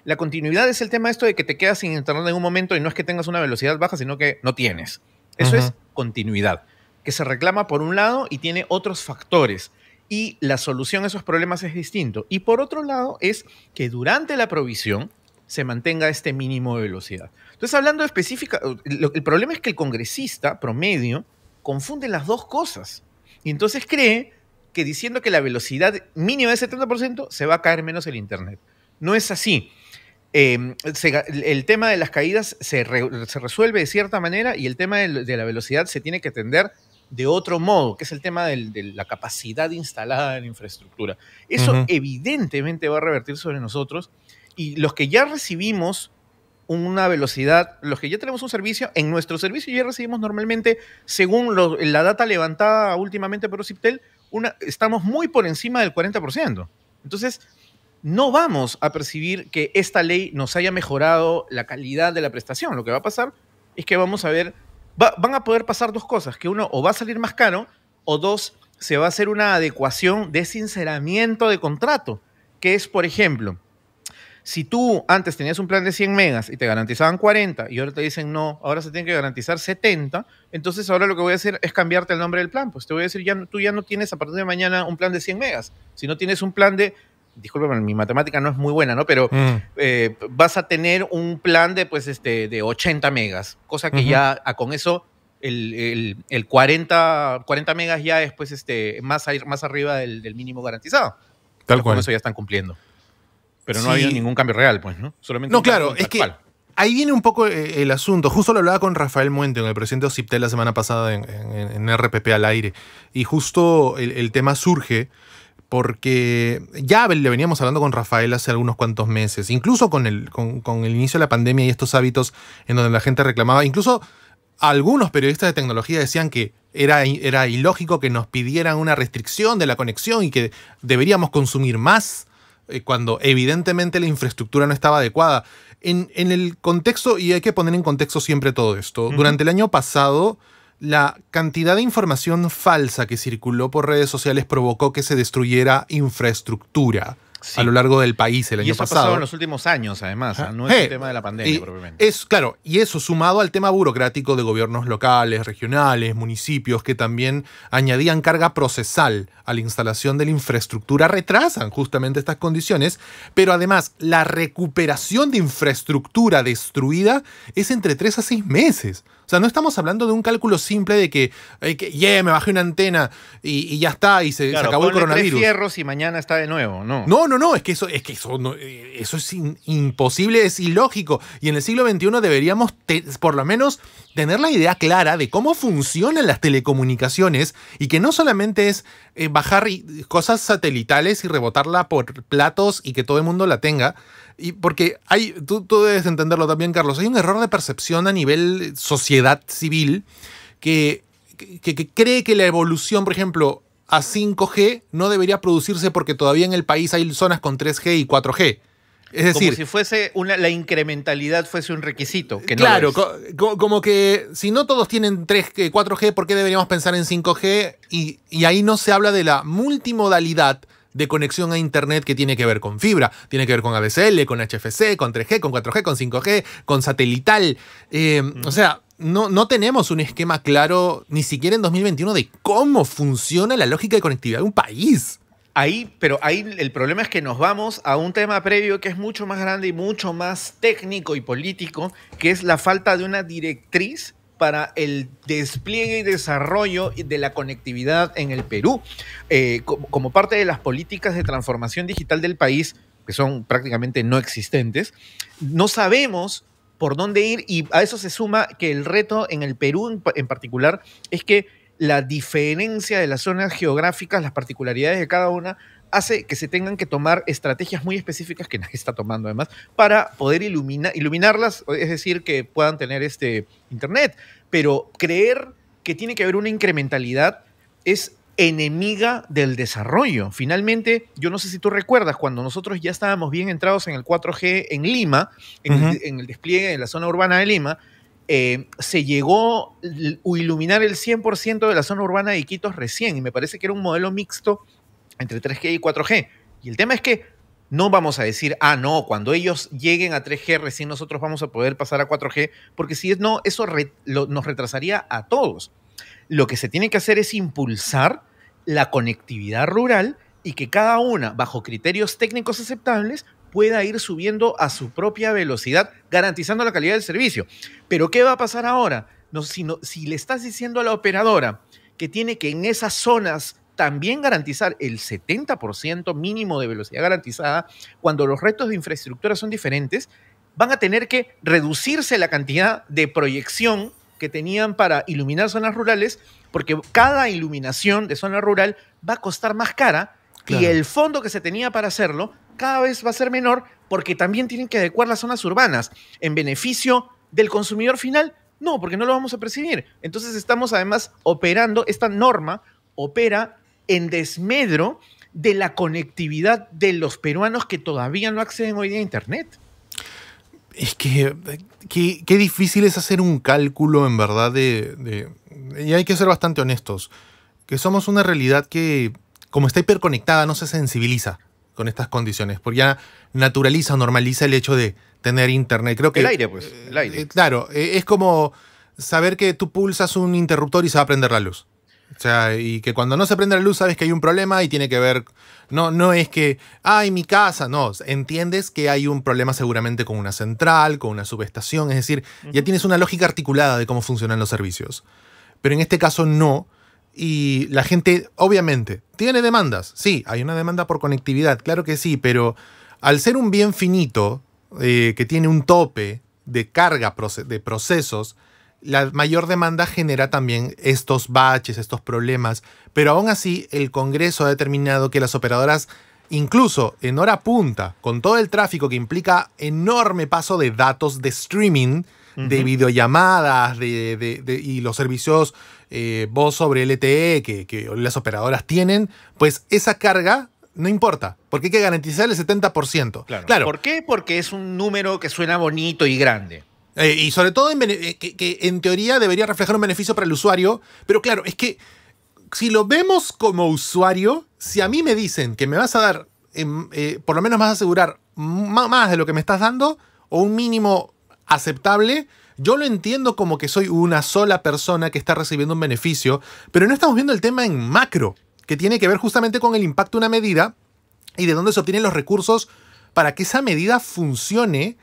la continuidad es el tema esto de que te quedas sin internet en un momento y no es que tengas una velocidad baja, sino que no tienes. Eso es continuidad, que se reclama por un lado y tiene otros factores. Y la solución a esos problemas es distinto. Y por otro lado es que durante la provisión se mantenga este mínimo de velocidad. Entonces, hablando específica, el problema es que el congresista promedio confunde las dos cosas. Y entonces cree que diciendo que la velocidad mínima es 70% se va a caer menos el Internet. No es así. Em, el tema de las caídas se, resuelve de cierta manera y el tema de, la velocidad se tiene que atender de otro modo, que es el tema de la capacidad instalada en la infraestructura. Eso evidentemente va a revertir sobre nosotros y los que ya recibimos una velocidad, los que ya tenemos un servicio, en nuestro servicio ya recibimos normalmente, según la data levantada últimamente por OCIPTEL, estamos muy por encima del 40%. Entonces, no vamos a percibir que esta ley nos haya mejorado la calidad de la prestación. Lo que va a pasar es que vamos a ver, van a poder pasar dos cosas, que uno o va a salir más caro o dos, se va a hacer una adecuación de sinceramiento de contrato, que es, por ejemplo, si tú antes tenías un plan de 100 megas y te garantizaban 40 y ahora te dicen no, ahora se tiene que garantizar 70, entonces ahora lo que voy a hacer es cambiarte el nombre del plan. Pues te voy a decir, ya, tú ya no tienes a partir de mañana un plan de 100 megas, si no tienes un plan de Disculpe, mi matemática no es muy buena, ¿no? Pero mm. eh, vas a tener un plan de, pues, este, de 80 megas, cosa que ya ah, con eso el, 40, 40 megas ya es, pues, este, más, más arriba del, mínimo garantizado. Tal cual. Con eso ya están cumpliendo. Pero no hay ningún cambio real, pues, ¿no? Solamente no, claro, es que ahí viene un poco eh, el asunto. Justo lo hablaba con Rafael Muente, con el presidente de OCIPTEL la semana pasada en, RPP al aire. Y justo el tema surge porque ya le veníamos hablando con Rafael hace algunos cuantos meses, incluso con el, con, el inicio de la pandemia y estos hábitos en donde la gente reclamaba, incluso algunos periodistas de tecnología decían que era, era, ilógico que nos pidieran una restricción de la conexión y que deberíamos consumir más eh, cuando evidentemente la infraestructura no estaba adecuada. En, en, el contexto, y hay que poner en contexto siempre todo esto, durante el año pasado la cantidad de información falsa que circuló por redes sociales provocó que se destruyera infraestructura. a lo largo del país el y año eso pasado. Ha pasado en los últimos años, además, no es este el eh, tema de la pandemia propiamente. Es, claro, y eso sumado al tema burocrático de gobiernos locales, regionales, municipios, que también añadían carga procesal a la instalación de la infraestructura, retrasan justamente estas condiciones, pero además la recuperación de infraestructura destruida es entre tres a seis meses. O sea, no estamos hablando de un cálculo simple de que, que yeah, me bajé una antena y, ya está, y se, acabó el coronavirus. Tres y mañana está de nuevo, ¿no? No, no, no, es que eso es, que eso, no, eh, eso es imposible, es ilógico. Y en el siglo XXI deberíamos, por lo menos, tener la idea clara de cómo funcionan las telecomunicaciones y que no solamente es eh, bajar cosas satelitales y rebotarla por platos y que todo el mundo la tenga, porque hay, tú, tú debes entenderlo también, Carlos, hay un error de percepción a nivel sociedad civil que, cree que la evolución, por ejemplo, a 5G no debería producirse porque todavía en el país hay zonas con 3G y 4G. Es decir, como si fuese una, la incrementalidad fuese un requisito. claro, como que si no todos tienen 3, 4G, eh, ¿por qué deberíamos pensar en 5G? Y, y ahí no se habla de la multimodalidad de conexión a Internet que tiene que ver con fibra, tiene que ver con ABCL, con HFC, con 3G, con 4G, con 5G, con satelital. Eh, o sea, no, no, tenemos un esquema claro, ni siquiera en 2021, de cómo funciona la lógica de conectividad de un país. Ahí, pero ahí el problema es que nos vamos a un tema previo que es mucho más grande y mucho más técnico y político, que es la falta de una directriz para el despliegue y desarrollo de la conectividad en el Perú, eh, como parte de las políticas de transformación digital del país, que son prácticamente no existentes, no sabemos por dónde ir y a eso se suma que el reto en el Perú en particular es que la diferencia de las zonas geográficas, las particularidades de cada una, hace que se tengan que tomar estrategias muy específicas que nadie está tomando además para poder iluminarlas, es decir, que puedan tener este internet. Pero creer que tiene que haber una incrementalidad es enemiga del desarrollo. Finalmente, yo no sé si tú recuerdas, cuando nosotros ya estábamos bien entrados en el 4G en Lima, en, el, despliegue en la zona urbana de Lima, eh, se llegó a iluminar el 100% de la zona urbana de Iquitos recién, y me parece que era un modelo mixto entre 3G y 4G. Y el tema es que no vamos a decir, ah, no, cuando ellos lleguen a 3G, recién nosotros vamos a poder pasar a 4G, porque si es no, eso nos retrasaría a todos. Lo que se tiene que hacer es impulsar la conectividad rural y que cada una, bajo criterios técnicos aceptables, pueda ir subiendo a su propia velocidad, garantizando la calidad del servicio. Pero ¿qué va a pasar ahora? No, si, si le estás diciendo a la operadora que tiene que en esas zonas también garantizar el 70% mínimo de velocidad garantizada, cuando los retos de infraestructura son diferentes, van a tener que reducirse la cantidad de proyección que tenían para iluminar zonas rurales, porque cada iluminación de zona rural va a costar más cara y el fondo que se tenía para hacerlo cada vez va a ser menor porque también tienen que adecuar las zonas urbanas en beneficio del consumidor final. No, porque no lo vamos a percibir. Entonces estamos además operando, esta norma opera en desmedro de la conectividad de los peruanos que todavía no acceden hoy día a Internet. Es que eh, qué difícil es hacer un cálculo en verdad de, Y hay que ser bastante honestos, que somos una realidad que, como está hiperconectada, no se sensibiliza con estas condiciones, porque ya naturaliza, o normaliza el hecho de tener Internet. Creo que, el aire, pues, el aire. Eh, claro, eh, es como saber que tú pulsas un interruptor y se va a prender la luz. O sea, y que cuando no se prende la luz sabes que hay un problema y tiene que ver. No, no es que, ay, mi casa. No, entiendes que hay un problema seguramente con una central, con una subestación. Es decir, ya tienes una lógica articulada de cómo funcionan los servicios. Pero en este caso no. Y la gente, obviamente, tiene demandas. Sí, hay una demanda por conectividad, claro que sí, pero al ser un bien finito, eh, que tiene un tope de carga de procesos, la mayor demanda genera también estos baches, estos problemas, pero aún así el Congreso ha determinado que las operadoras, incluso en hora punta, con todo el tráfico que implica enorme paso de datos de streaming, de videollamadas de, de, y los servicios eh, voz sobre LTE que, que las operadoras tienen, pues esa carga no importa, porque hay que garantizar el 70%. Claro. claro. ¿Por qué? Porque es un número que suena bonito y grande. Eh, y sobre todo en eh, que, en teoría debería reflejar un beneficio para el usuario, pero claro, es que si lo vemos como usuario, si a mí me dicen que me vas a dar, em, eh, por lo menos vas a asegurar más de lo que me estás dando, o un mínimo aceptable, yo lo entiendo como que soy una sola persona que está recibiendo un beneficio, pero no estamos viendo el tema en macro, que tiene que ver justamente con el impacto de una medida y de dónde se obtienen los recursos para que esa medida funcione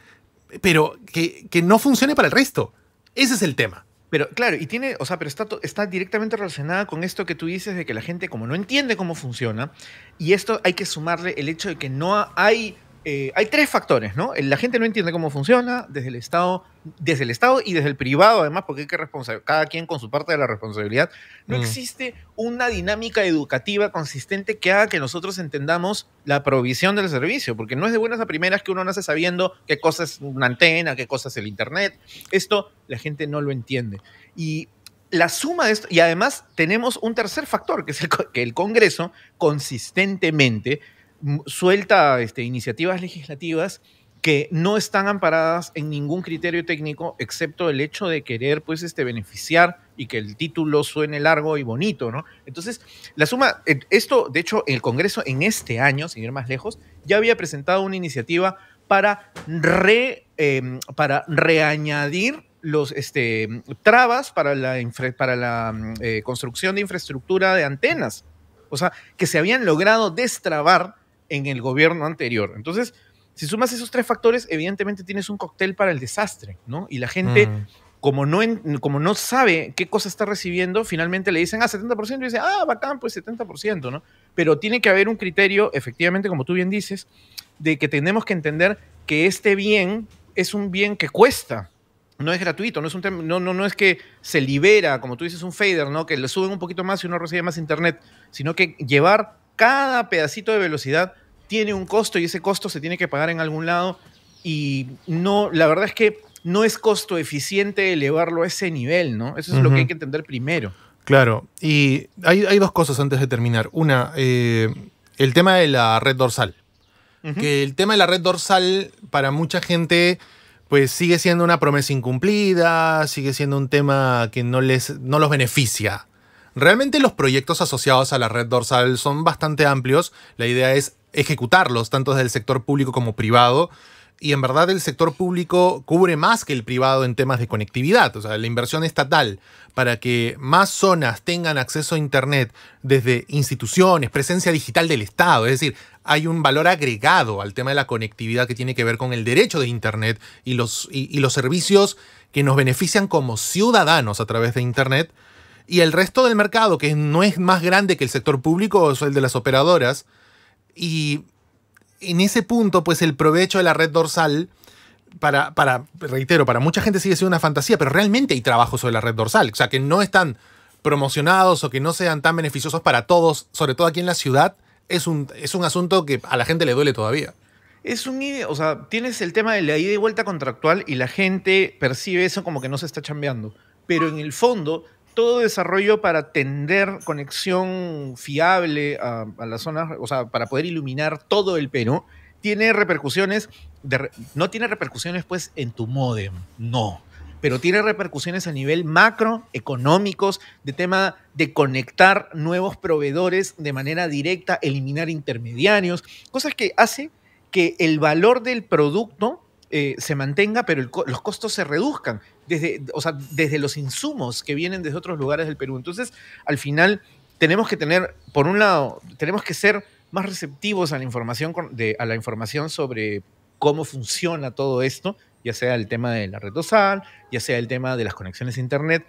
pero que, no funcione para el resto. Ese es el tema. Pero claro, y tiene, o sea, pero está, está directamente relacionada con esto que tú dices de que la gente como no entiende cómo funciona, y esto hay que sumarle el hecho de que no hay eh, hay tres factores, ¿no? Eh, la gente no entiende cómo funciona desde el Estado, desde el Estado y desde el privado, además, porque hay que cada quien con su parte de la responsabilidad. No mm. existe una dinámica educativa consistente que haga que nosotros entendamos la provisión del servicio, porque no es de buenas a primeras que uno nace sabiendo qué cosa es una antena, qué cosa es el internet. Esto la gente no lo entiende. Y la suma de esto, y además tenemos un tercer factor, que es el, que el Congreso consistentemente suelta este, iniciativas legislativas que no están amparadas en ningún criterio técnico excepto el hecho de querer pues este beneficiar y que el título suene largo y bonito, ¿no? Entonces, la suma eh, esto de hecho el Congreso en este año, sin ir más lejos, ya había presentado una iniciativa para re em, reañadir los este, trabas para la, para la eh, construcción de infraestructura de antenas. O sea, que se habían logrado destrabar en el gobierno anterior. Entonces, si sumas esos tres factores, evidentemente tienes un cóctel para el desastre, ¿no? Y la gente, mm. como, no como no sabe qué cosa está recibiendo, finalmente le dicen, ah, 70%, y dice, ah, bacán, pues 70%, ¿no? Pero tiene que haber un criterio, efectivamente, como tú bien dices, de que tenemos que entender que este bien es un bien que cuesta, no es gratuito, no es, un no, no, no es que se libera, como tú dices, un fader, ¿no? que le suben un poquito más y uno recibe más internet, sino que llevar cada pedacito de velocidad tiene un costo y ese costo se tiene que pagar en algún lado y no, la verdad es que no es costo eficiente elevarlo a ese nivel, ¿no? Eso es lo que hay que entender primero. Claro, y hay, dos cosas antes de terminar. Una, eh, el tema de la red dorsal. Que el tema de la red dorsal para mucha gente pues sigue siendo una promesa incumplida, sigue siendo un tema que no, les, no los beneficia. Realmente los proyectos asociados a la red dorsal son bastante amplios. La idea es ejecutarlos, tanto desde el sector público como privado. Y en verdad el sector público cubre más que el privado en temas de conectividad, o sea, la inversión estatal para que más zonas tengan acceso a Internet desde instituciones, presencia digital del Estado, es decir, hay un valor agregado al tema de la conectividad que tiene que ver con el derecho de Internet y los, y los servicios que nos benefician como ciudadanos a través de Internet y el resto del mercado, que no es más grande que el sector público, es el de las operadoras. Y en ese punto, pues el provecho de la red dorsal, para, para, reitero, para mucha gente sigue siendo una fantasía, pero realmente hay trabajo sobre la red dorsal. O sea, que no están promocionados o que no sean tan beneficiosos para todos, sobre todo aquí en la ciudad, es un, es un asunto que a la gente le duele todavía. Es un o sea, tienes el tema de la ida y vuelta contractual y la gente percibe eso como que no se está chambeando. Pero en el fondo, todo desarrollo para tender conexión fiable a, la las zonas, o sea, para poder iluminar todo el Perú, tiene repercusiones, no tiene repercusiones pues en tu modem, no, pero tiene repercusiones a nivel macro, económicos, de tema de conectar nuevos proveedores de manera directa, eliminar intermediarios, cosas que hace que el valor del producto eh, se mantenga, pero los costos se reduzcan, desde, o sea, desde los insumos que vienen desde otros lugares del Perú. Entonces, al final, tenemos que tener, por un lado, tenemos que ser más receptivos a la información, a la información sobre cómo funciona todo esto, ya sea el tema de la red sal, ya sea el tema de las conexiones a Internet.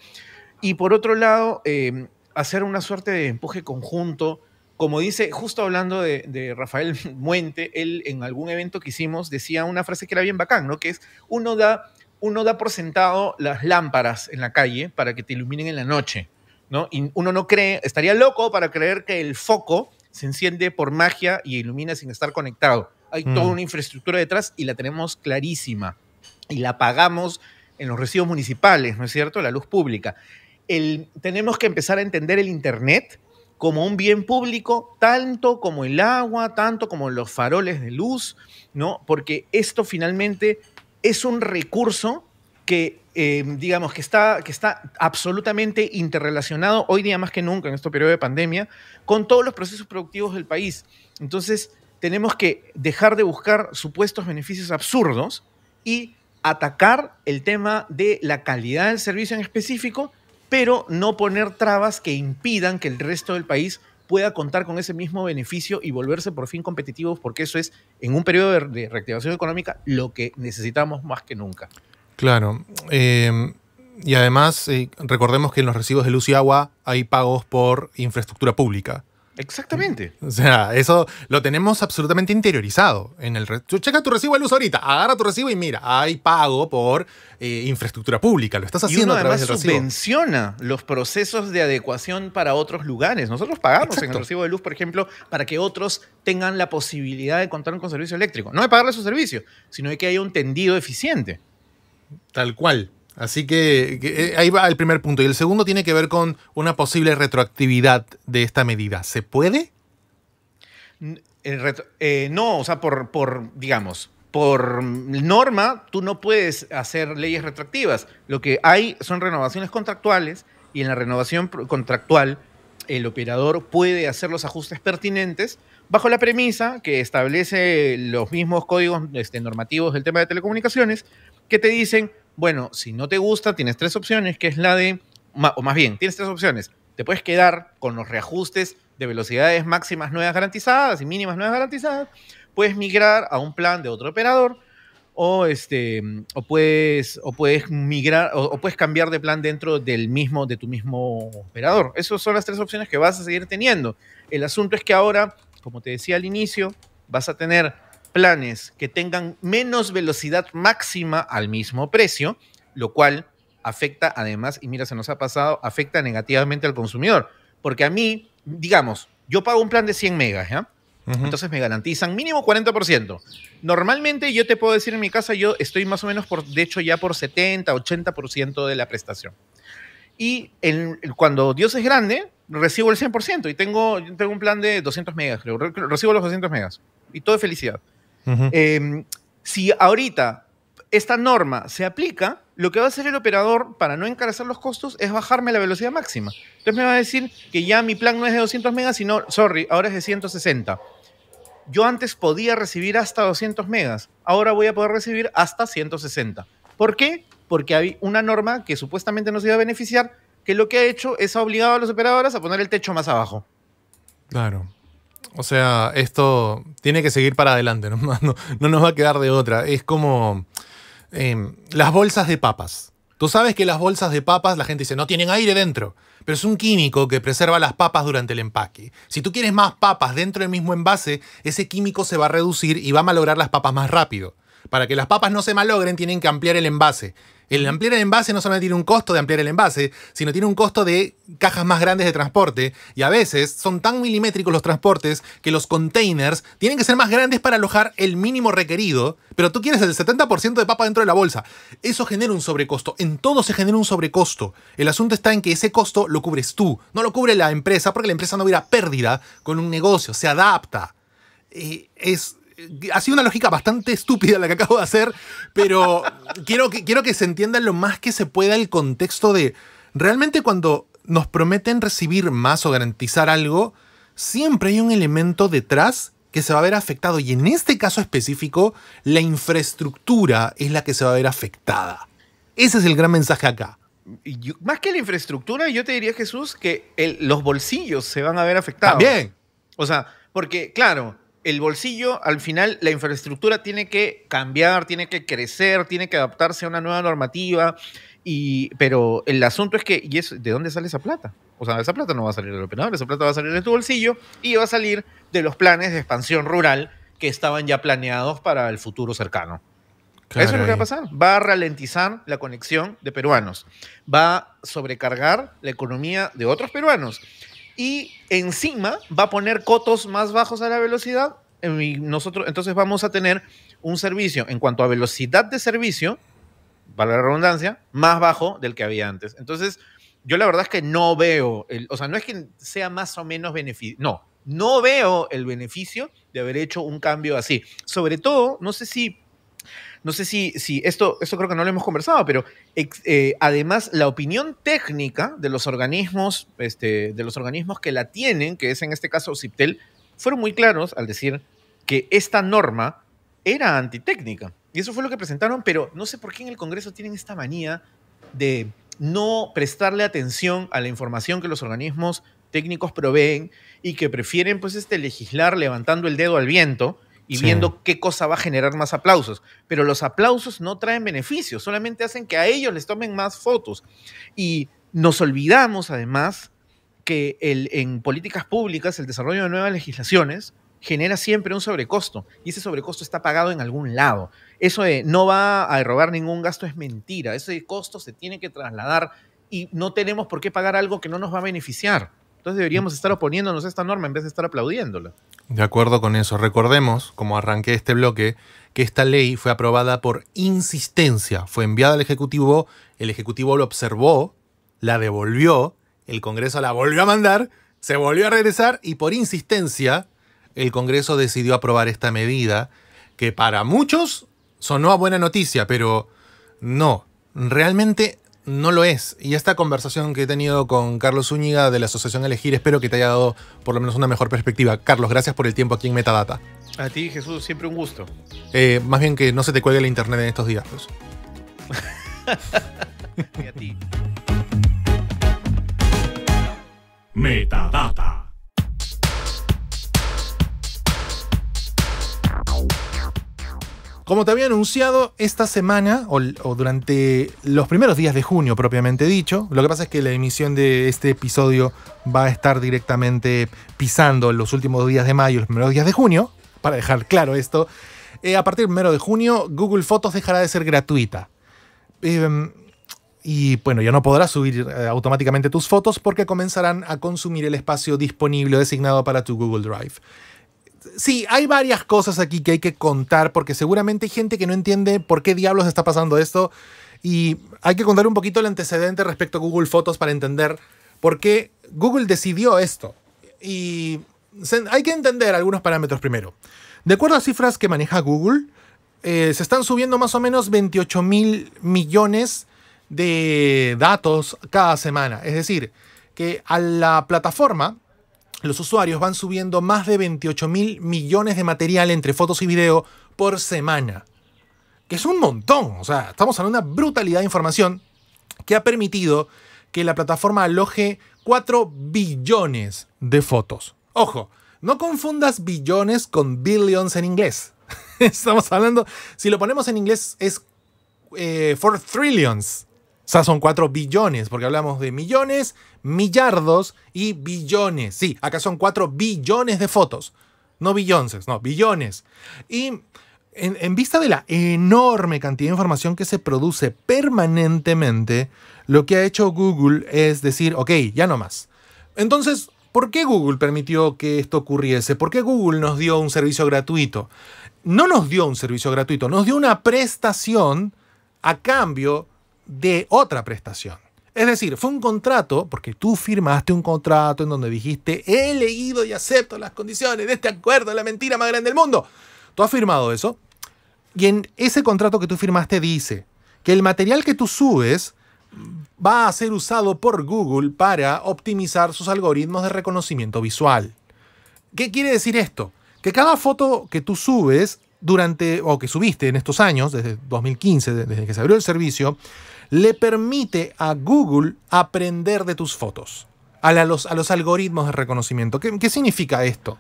Y por otro lado, eh, hacer una suerte de empuje conjunto como dice, justo hablando de, Rafael Muente, él en algún evento que hicimos decía una frase que era bien bacán, ¿no? Que es, uno da, uno da por sentado las lámparas en la calle para que te iluminen en la noche, ¿no? Y uno no cree, estaría loco para creer que el foco se enciende por magia y ilumina sin estar conectado. Hay toda mm. una infraestructura detrás y la tenemos clarísima. Y la pagamos en los residuos municipales, ¿no es cierto? La luz pública. tenemos que empezar a entender el Internet como un bien público, tanto como el agua, tanto como los faroles de luz, ¿no? Porque esto finalmente es un recurso que, eh, digamos, que está, que está absolutamente interrelacionado hoy día más que nunca en este periodo de pandemia con todos los procesos productivos del país. Entonces, tenemos que dejar de buscar supuestos beneficios absurdos y atacar el tema de la calidad del servicio en específico pero no poner trabas que impidan que el resto del país pueda contar con ese mismo beneficio y volverse por fin competitivos, porque eso es, en un periodo de reactivación económica, lo que necesitamos más que nunca. Claro. Eh, y además, eh, recordemos que en los recibos de luz y agua hay pagos por infraestructura pública. Exactamente. O sea, eso lo tenemos absolutamente interiorizado. En el Tú checa tu recibo de luz ahorita, agarra tu recibo y mira, hay pago por eh, infraestructura pública, lo estás haciendo y uno además subvenciona los procesos de adecuación para otros lugares. Nosotros pagamos en el recibo de luz, por ejemplo, para que otros tengan la posibilidad de contar con servicio eléctrico. No de pagarle su servicio, sino de que haya un tendido eficiente. Tal cual. Así que, eh, ahí va el primer punto. Y el segundo tiene que ver con una posible retroactividad de esta medida. ¿Se puede? Eh, eh, no, o sea, por, digamos, por norma tú no puedes hacer leyes retroactivas. Lo que hay son renovaciones contractuales y en la renovación contractual el operador puede hacer los ajustes pertinentes bajo la premisa que establece los mismos códigos este, normativos del tema de telecomunicaciones que te dicen, bueno, si no te gusta, tienes tres opciones, que es la de, o más bien, tienes tres opciones. Te puedes quedar con los reajustes de velocidades máximas nuevas garantizadas y mínimas nuevas garantizadas. Puedes migrar a un plan de otro operador o, este, o, puedes, o puedes migrar o, puedes cambiar de plan dentro del mismo, de tu mismo operador. Esas son las tres opciones que vas a seguir teniendo. El asunto es que ahora, como te decía al inicio, vas a tener planes que tengan menos velocidad máxima al mismo precio, lo cual afecta además, y mira, se nos ha pasado, afecta negativamente al consumidor. Porque a mí, digamos, yo pago un plan de 100 megas, ¿ya? Entonces me garantizan mínimo 40%. Normalmente yo te puedo decir en mi casa, yo estoy más o menos, por, de hecho, ya por 70, 80% de la prestación. Y el, cuando Dios es grande, recibo el 100% y tengo, tengo un plan de 200 megas, Recibo los 200 megas y todo de felicidad. Em, si ahorita esta norma se aplica, lo que va a hacer el operador para no encarecer los costos es bajarme la velocidad máxima. Entonces me va a decir que ya mi plan no es de 200 megas, sino, sorry, ahora es de 160. Yo antes podía recibir hasta 200 megas, ahora voy a poder recibir hasta 160. ¿Por qué? Porque hay una norma que supuestamente nos iba a beneficiar, que lo que ha hecho es ha obligado a los operadores a poner el techo más abajo. Claro o sea, esto tiene que seguir para adelante, no, no, nos va a quedar de otra. Es como em, las bolsas de papas. Tú sabes que las bolsas de papas, la gente dice, no tienen aire dentro, pero es un químico que preserva las papas durante el empaque. Si tú quieres más papas dentro del mismo envase, ese químico se va a reducir y va a malograr las papas más rápido. Para que las papas no se malogren, tienen que ampliar el envase. El ampliar el envase no solamente tiene un costo de ampliar el envase, sino tiene un costo de cajas más grandes de transporte. Y a veces son tan milimétricos los transportes que los containers tienen que ser más grandes para alojar el mínimo requerido, pero tú quieres el 70% de papa dentro de la bolsa. Eso genera un sobrecosto. En todo se genera un sobrecosto. El asunto está en que ese costo lo cubres tú, no lo cubre la empresa, porque la empresa no hubiera pérdida con un negocio, se adapta. Eh, es eh, ha sido una lógica bastante estúpida la que acabo de hacer, pero quiero, que, quiero que se entienda lo más que se pueda el contexto de realmente cuando nos prometen recibir más o garantizar algo, siempre hay un elemento detrás que se va a ver afectado y en este caso específico la infraestructura es la que se va a ver afectada. Ese es el gran mensaje acá. más que la infraestructura, yo te diría, Jesús, que los bolsillos se van a ver afectados. También. O sea, porque, claro, el bolsillo, al final, la infraestructura tiene que cambiar, tiene que crecer, tiene que adaptarse a una nueva normativa. Y, pero el asunto es que, ¿y ¿de dónde sale esa plata? O sea, esa plata no va a salir del operador, esa plata va a salir de tu bolsillo y va a salir de los planes de expansión rural que estaban ya planeados para el futuro cercano. Eso es lo que va a pasar. Va a ralentizar la conexión de peruanos. Va a sobrecargar la economía de otros peruanos y encima va a poner cotos más bajos a la velocidad. Eh, nosotros, entonces vamos a tener un servicio en cuanto a velocidad de servicio, para la redundancia, más bajo del que había antes. Entonces, yo la verdad es que no veo, el, o sea, no es que sea más o menos beneficio, no, no veo el beneficio de haber hecho un cambio así. Sobre todo, no sé si no sé si, esto, creo que no lo hemos conversado, pero eh, además la opinión técnica de los organismos, este, de los organismos que la tienen, que es en este caso CIPTEL, fueron muy claros al decir que esta norma era antitécnica. Y eso fue lo que presentaron, pero no sé por qué en el Congreso tienen esta manía de no prestarle atención a la información que los organismos técnicos proveen y que prefieren pues este legislar levantando el dedo al viento y viendo qué cosa va a generar más aplausos. Pero los aplausos no traen beneficios, solamente hacen que a ellos les tomen más fotos. Y nos olvidamos además que el, en políticas públicas el desarrollo de nuevas legislaciones genera siempre un sobrecosto y ese sobrecosto está pagado en algún lado. Eso de no va a robar ningún gasto es mentira, ese costo se tiene que trasladar y no tenemos por qué pagar algo que no nos va a beneficiar. Entonces deberíamos mm. estar oponiéndonos a esta norma en vez de estar aplaudiéndola. De acuerdo con eso, recordemos, como arranqué este bloque, que esta ley fue aprobada por insistencia, fue enviada al Ejecutivo, el Ejecutivo lo observó, la devolvió, el Congreso la volvió a mandar, se volvió a regresar y por insistencia el Congreso decidió aprobar esta medida, que para muchos sonó a buena noticia, pero no, realmente no lo es. Y esta conversación que he tenido con Carlos Zúñiga de la Asociación Elegir, espero que te haya dado por lo menos una mejor perspectiva. Carlos, gracias por el tiempo aquí en Metadata. A ti, Jesús, siempre un gusto. Eh, más bien que no se te cuelgue el internet en estos días, pues. y a ti. Metadata. Como te había anunciado, esta semana, o, durante los primeros días de junio propiamente dicho, lo que pasa es que la emisión de este episodio va a estar directamente pisando los últimos días de mayo los primeros días de junio, para dejar claro esto. Eh, a partir del primero de junio, Google Fotos dejará de ser gratuita. Em, y bueno, ya no podrás subir eh, automáticamente tus fotos porque comenzarán a consumir el espacio disponible designado para tu Google Drive sí, hay varias cosas aquí que hay que contar porque seguramente hay gente que no entiende por qué diablos está pasando esto y hay que contar un poquito el antecedente respecto a Google Fotos para entender por qué Google decidió esto. Y hay que entender algunos parámetros primero. De acuerdo a cifras que maneja Google, eh, se están subiendo más o menos 28 mil millones de datos cada semana. Es decir, que a la plataforma los usuarios van subiendo más de 28 mil millones de material entre fotos y video por semana. Que es un montón, o sea, estamos hablando de una brutalidad de información que ha permitido que la plataforma aloje 4 billones de fotos. Ojo, no confundas billones con billions en inglés. estamos hablando, si lo ponemos en inglés es 4 eh, trillions, o sea, son cuatro billones, porque hablamos de millones, millardos y billones. Sí, acá son cuatro billones de fotos. No billones, no, billones. Y en, vista de la enorme cantidad de información que se produce permanentemente, lo que ha hecho Google es decir, ok, ya no más. Entonces, ¿por qué Google permitió que esto ocurriese? ¿Por qué Google nos dio un servicio gratuito? No nos dio un servicio gratuito, nos dio una prestación a cambio de otra prestación. Es decir, fue un contrato, porque tú firmaste un contrato en donde dijiste, he leído y acepto las condiciones de este acuerdo, la mentira más grande del mundo. Tú has firmado eso. Y en ese contrato que tú firmaste dice que el material que tú subes va a ser usado por Google para optimizar sus algoritmos de reconocimiento visual. ¿Qué quiere decir esto? Que cada foto que tú subes durante, o que subiste en estos años, desde 2015, desde que se abrió el servicio, le permite a Google aprender de tus fotos, a, los, algoritmos de reconocimiento. ¿Qué, significa esto?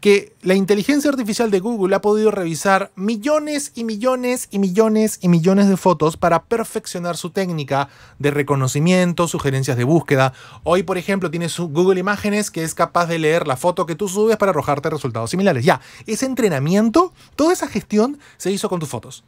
Que la inteligencia artificial de Google ha podido revisar millones y millones y millones y millones de fotos para perfeccionar su técnica de reconocimiento, sugerencias de búsqueda. Hoy, por ejemplo, tienes Google Imágenes que es capaz de leer la foto que tú subes para arrojarte resultados similares. Ya, ese entrenamiento, toda esa gestión se hizo con tus fotos.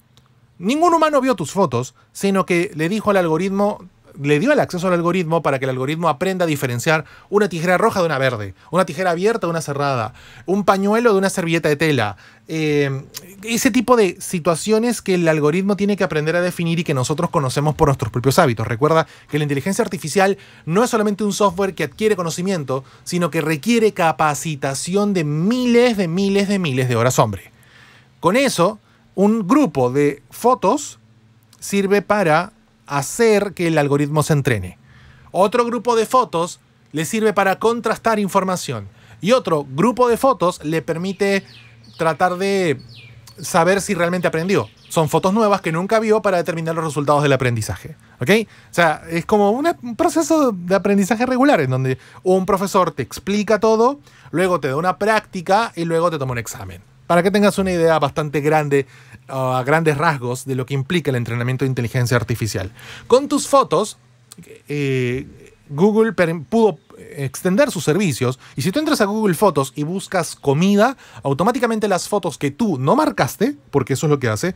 Ningún humano vio tus fotos, sino que le dijo al algoritmo, le dio el acceso al algoritmo para que el algoritmo aprenda a diferenciar una tijera roja de una verde, una tijera abierta de una cerrada, un pañuelo de una servilleta de tela. Eh, ese tipo de situaciones que el algoritmo tiene que aprender a definir y que nosotros conocemos por nuestros propios hábitos. Recuerda que la inteligencia artificial no es solamente un software que adquiere conocimiento, sino que requiere capacitación de miles de miles de miles de horas hombre. Con eso, un grupo de fotos sirve para hacer que el algoritmo se entrene. Otro grupo de fotos le sirve para contrastar información. Y otro grupo de fotos le permite tratar de saber si realmente aprendió. Son fotos nuevas que nunca vio para determinar los resultados del aprendizaje. ¿Ok? O sea, es como un proceso de aprendizaje regular en donde un profesor te explica todo, luego te da una práctica y luego te toma un examen. Para que tengas una idea bastante grande a grandes rasgos de lo que implica el entrenamiento de inteligencia artificial. Con tus fotos, eh, Google pudo extender sus servicios y si tú entras a Google Fotos y buscas comida, automáticamente las fotos que tú no marcaste, porque eso es lo que hace,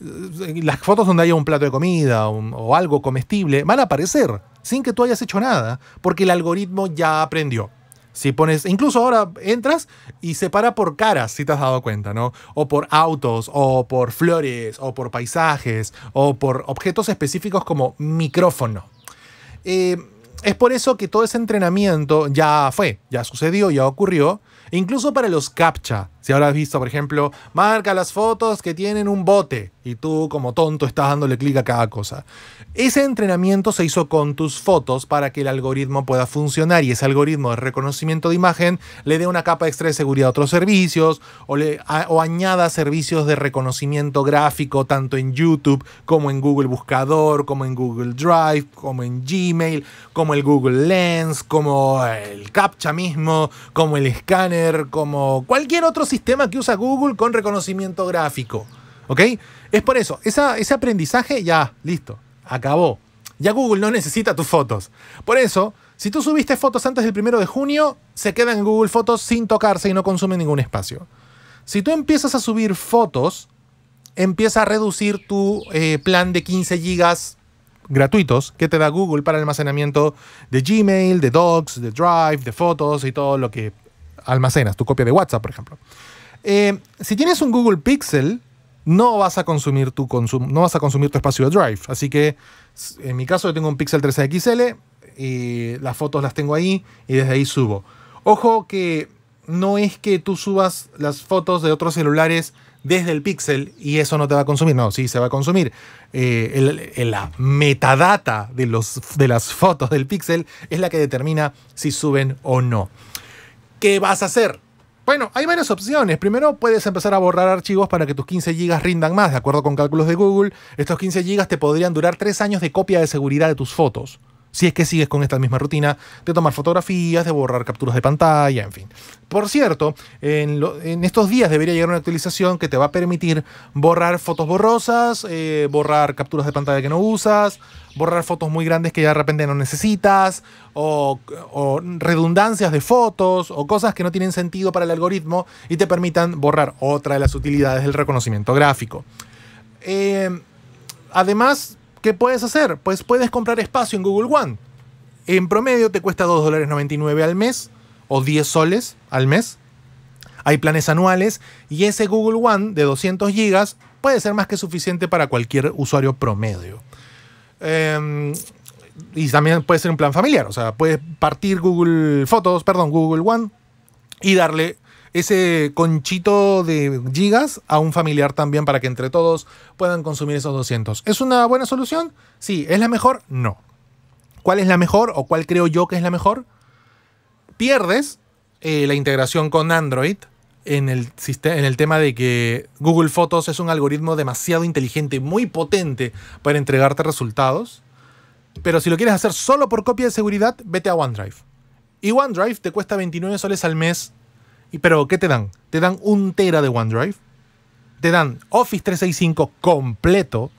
eh, las fotos donde haya un plato de comida o algo comestible van a aparecer sin que tú hayas hecho nada, porque el algoritmo ya aprendió. Si pones, incluso ahora entras y se para por caras, si te has dado cuenta, ¿no? O por autos, o por flores, o por paisajes, o por objetos específicos como micrófono. Eh, es por eso que todo ese entrenamiento ya fue, ya sucedió, ya ocurrió, incluso para los captcha si ahora has visto, por ejemplo, marca las fotos que tienen un bote y tú como tonto estás dándole clic a cada cosa. Ese entrenamiento se hizo con tus fotos para que el algoritmo pueda funcionar y ese algoritmo de reconocimiento de imagen le dé una capa extra de seguridad a otros servicios o, le, añada servicios de reconocimiento gráfico tanto en YouTube como en Google Buscador, como en Google Drive, como en Gmail, como el Google Lens, como el CAPTCHA mismo, como el escáner, como cualquier otro sistema sistema que usa Google con reconocimiento gráfico. ¿Ok? Es por eso, ese aprendizaje ya, listo, acabó. Ya Google no necesita tus fotos. Por eso, si tú subiste fotos antes del primero de junio, se quedan en Google Fotos sin tocarse y no consumen ningún espacio. Si tú empiezas a subir fotos, empieza a reducir tu eh, plan de 15 gigas gratuitos que te da Google para almacenamiento de Gmail, de Docs, de Drive, de fotos y todo lo que almacenas, tu copia de WhatsApp, por ejemplo. Eh, si tienes un Google Pixel, no vas a consumir tu, consumo, no vas a consumir tu espacio de Drive. Así que, en mi caso, yo tengo un Pixel 3 XL y las fotos las tengo ahí y desde ahí subo. Ojo que no es que tú subas las fotos de otros celulares desde el Pixel y eso no te va a consumir. No, sí se va a consumir. Eh, la metadata de, los, de las fotos del Pixel es la que determina si suben o no. ¿qué vas a hacer? Bueno, hay varias opciones. Primero puedes empezar a borrar archivos para que tus 15 GB rindan más. De acuerdo con cálculos de Google, estos 15 GB te podrían durar 3 años de copia de seguridad de tus fotos si es que sigues con esta misma rutina de tomar fotografías, de borrar capturas de pantalla, en fin. Por cierto, en, estos días debería llegar una actualización que te va a permitir borrar fotos borrosas, eh, borrar capturas de pantalla que no usas, borrar fotos muy grandes que ya de repente no necesitas, o, redundancias de fotos, o cosas que no tienen sentido para el algoritmo y te permitan borrar otra de las utilidades del reconocimiento gráfico. Eh, además, ¿Qué puedes hacer? Pues puedes comprar espacio en Google One. En promedio te cuesta $2.99 dólares al mes o 10 soles al mes. Hay planes anuales y ese Google One de 200 gigas puede ser más que suficiente para cualquier usuario promedio. Em, y también puede ser un plan familiar, o sea, puedes partir Google Fotos, perdón, Google One y darle ese conchito de gigas a un familiar también para que entre todos puedan consumir esos 200. ¿Es una buena solución? Sí. ¿Es la mejor? No. ¿Cuál es la mejor o cuál creo yo que es la mejor? Pierdes eh, la integración con Android en el, en el tema de que Google Fotos es un algoritmo demasiado inteligente, muy potente para entregarte resultados. Pero si lo quieres hacer solo por copia de seguridad, vete a OneDrive. Y OneDrive te cuesta 29 soles al mes ¿Y pero qué te dan? Te dan un tera de OneDrive, te dan Office 365 completo,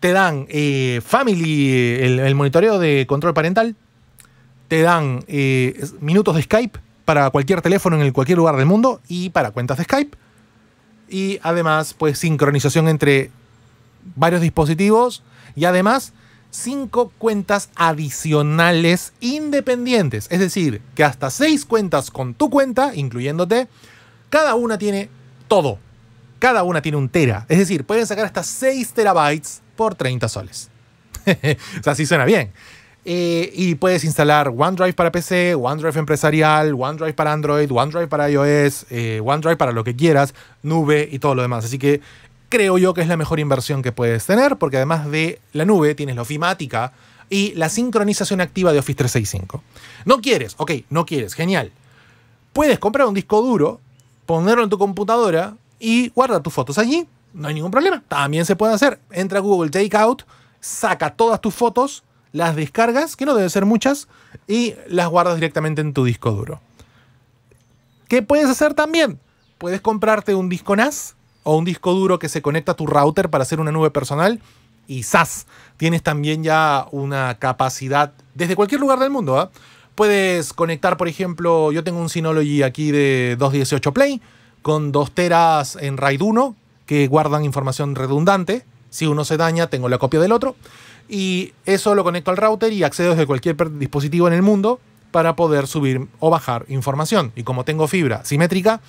te dan eh, Family, eh, el, monitoreo de control parental, te dan eh, minutos de Skype para cualquier teléfono en cualquier lugar del mundo y para cuentas de Skype. Y además, pues sincronización entre varios dispositivos y además cinco cuentas adicionales independientes. Es decir, que hasta seis cuentas con tu cuenta, incluyéndote, cada una tiene todo. Cada una tiene un tera. Es decir, pueden sacar hasta 6 terabytes por 30 soles. o sea, sí suena bien. Eh, y puedes instalar OneDrive para PC, OneDrive empresarial, OneDrive para Android, OneDrive para iOS, eh, OneDrive para lo que quieras, nube y todo lo demás. Así que creo yo que es la mejor inversión que puedes tener, porque además de la nube tienes la ofimática y la sincronización activa de Office 365. No quieres, ok, no quieres, genial. Puedes comprar un disco duro, ponerlo en tu computadora y guardar tus fotos allí, no hay ningún problema. También se puede hacer. Entra a Google Takeout, saca todas tus fotos, las descargas, que no deben ser muchas, y las guardas directamente en tu disco duro. ¿Qué puedes hacer también? Puedes comprarte un disco NAS o un disco duro que se conecta a tu router para hacer una nube personal y ¡zas! Tienes también ya una capacidad desde cualquier lugar del mundo. ¿ah? Puedes conectar, por ejemplo, yo tengo un Synology aquí de 218 Play con dos teras en RAID 1 que guardan información redundante. Si uno se daña, tengo la copia del otro. Y eso lo conecto al router y accedo desde cualquier dispositivo en el mundo para poder subir o bajar información. Y como tengo fibra simétrica,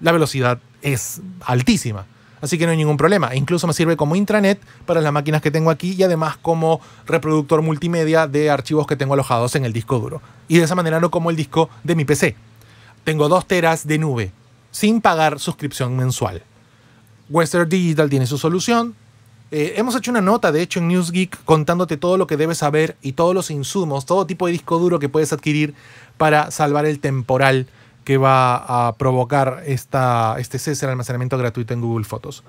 la velocidad es altísima. Así que no hay ningún problema. E incluso me sirve como intranet para las máquinas que tengo aquí y además como reproductor multimedia de archivos que tengo alojados en el disco duro. Y de esa manera no como el disco de mi PC. Tengo dos teras de nube sin pagar suscripción mensual. Western Digital tiene su solución. Eh, hemos hecho una nota, de hecho, en NewsGeek contándote todo lo que debes saber y todos los insumos, todo tipo de disco duro que puedes adquirir para salvar el temporal que va a provocar esta, este cese al almacenamiento gratuito en Google Fotos.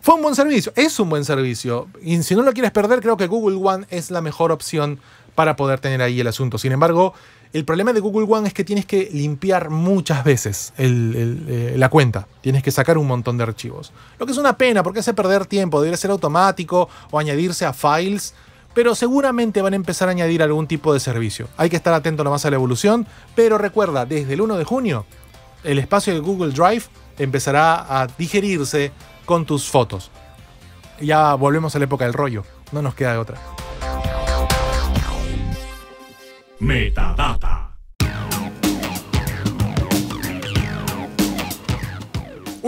Fue un buen servicio, es un buen servicio. Y si no lo quieres perder, creo que Google One es la mejor opción para poder tener ahí el asunto. Sin embargo, el problema de Google One es que tienes que limpiar muchas veces eh, la cuenta. Tienes que sacar un montón de archivos. Lo que es una pena porque hace perder tiempo. Debería ser automático o añadirse a files pero seguramente van a empezar a añadir algún tipo de servicio. Hay que estar atento nomás a la evolución, pero recuerda, desde el 1 de junio, el espacio de Google Drive empezará a digerirse con tus fotos. Ya volvemos a la época del rollo, no nos queda de otra. Metadata.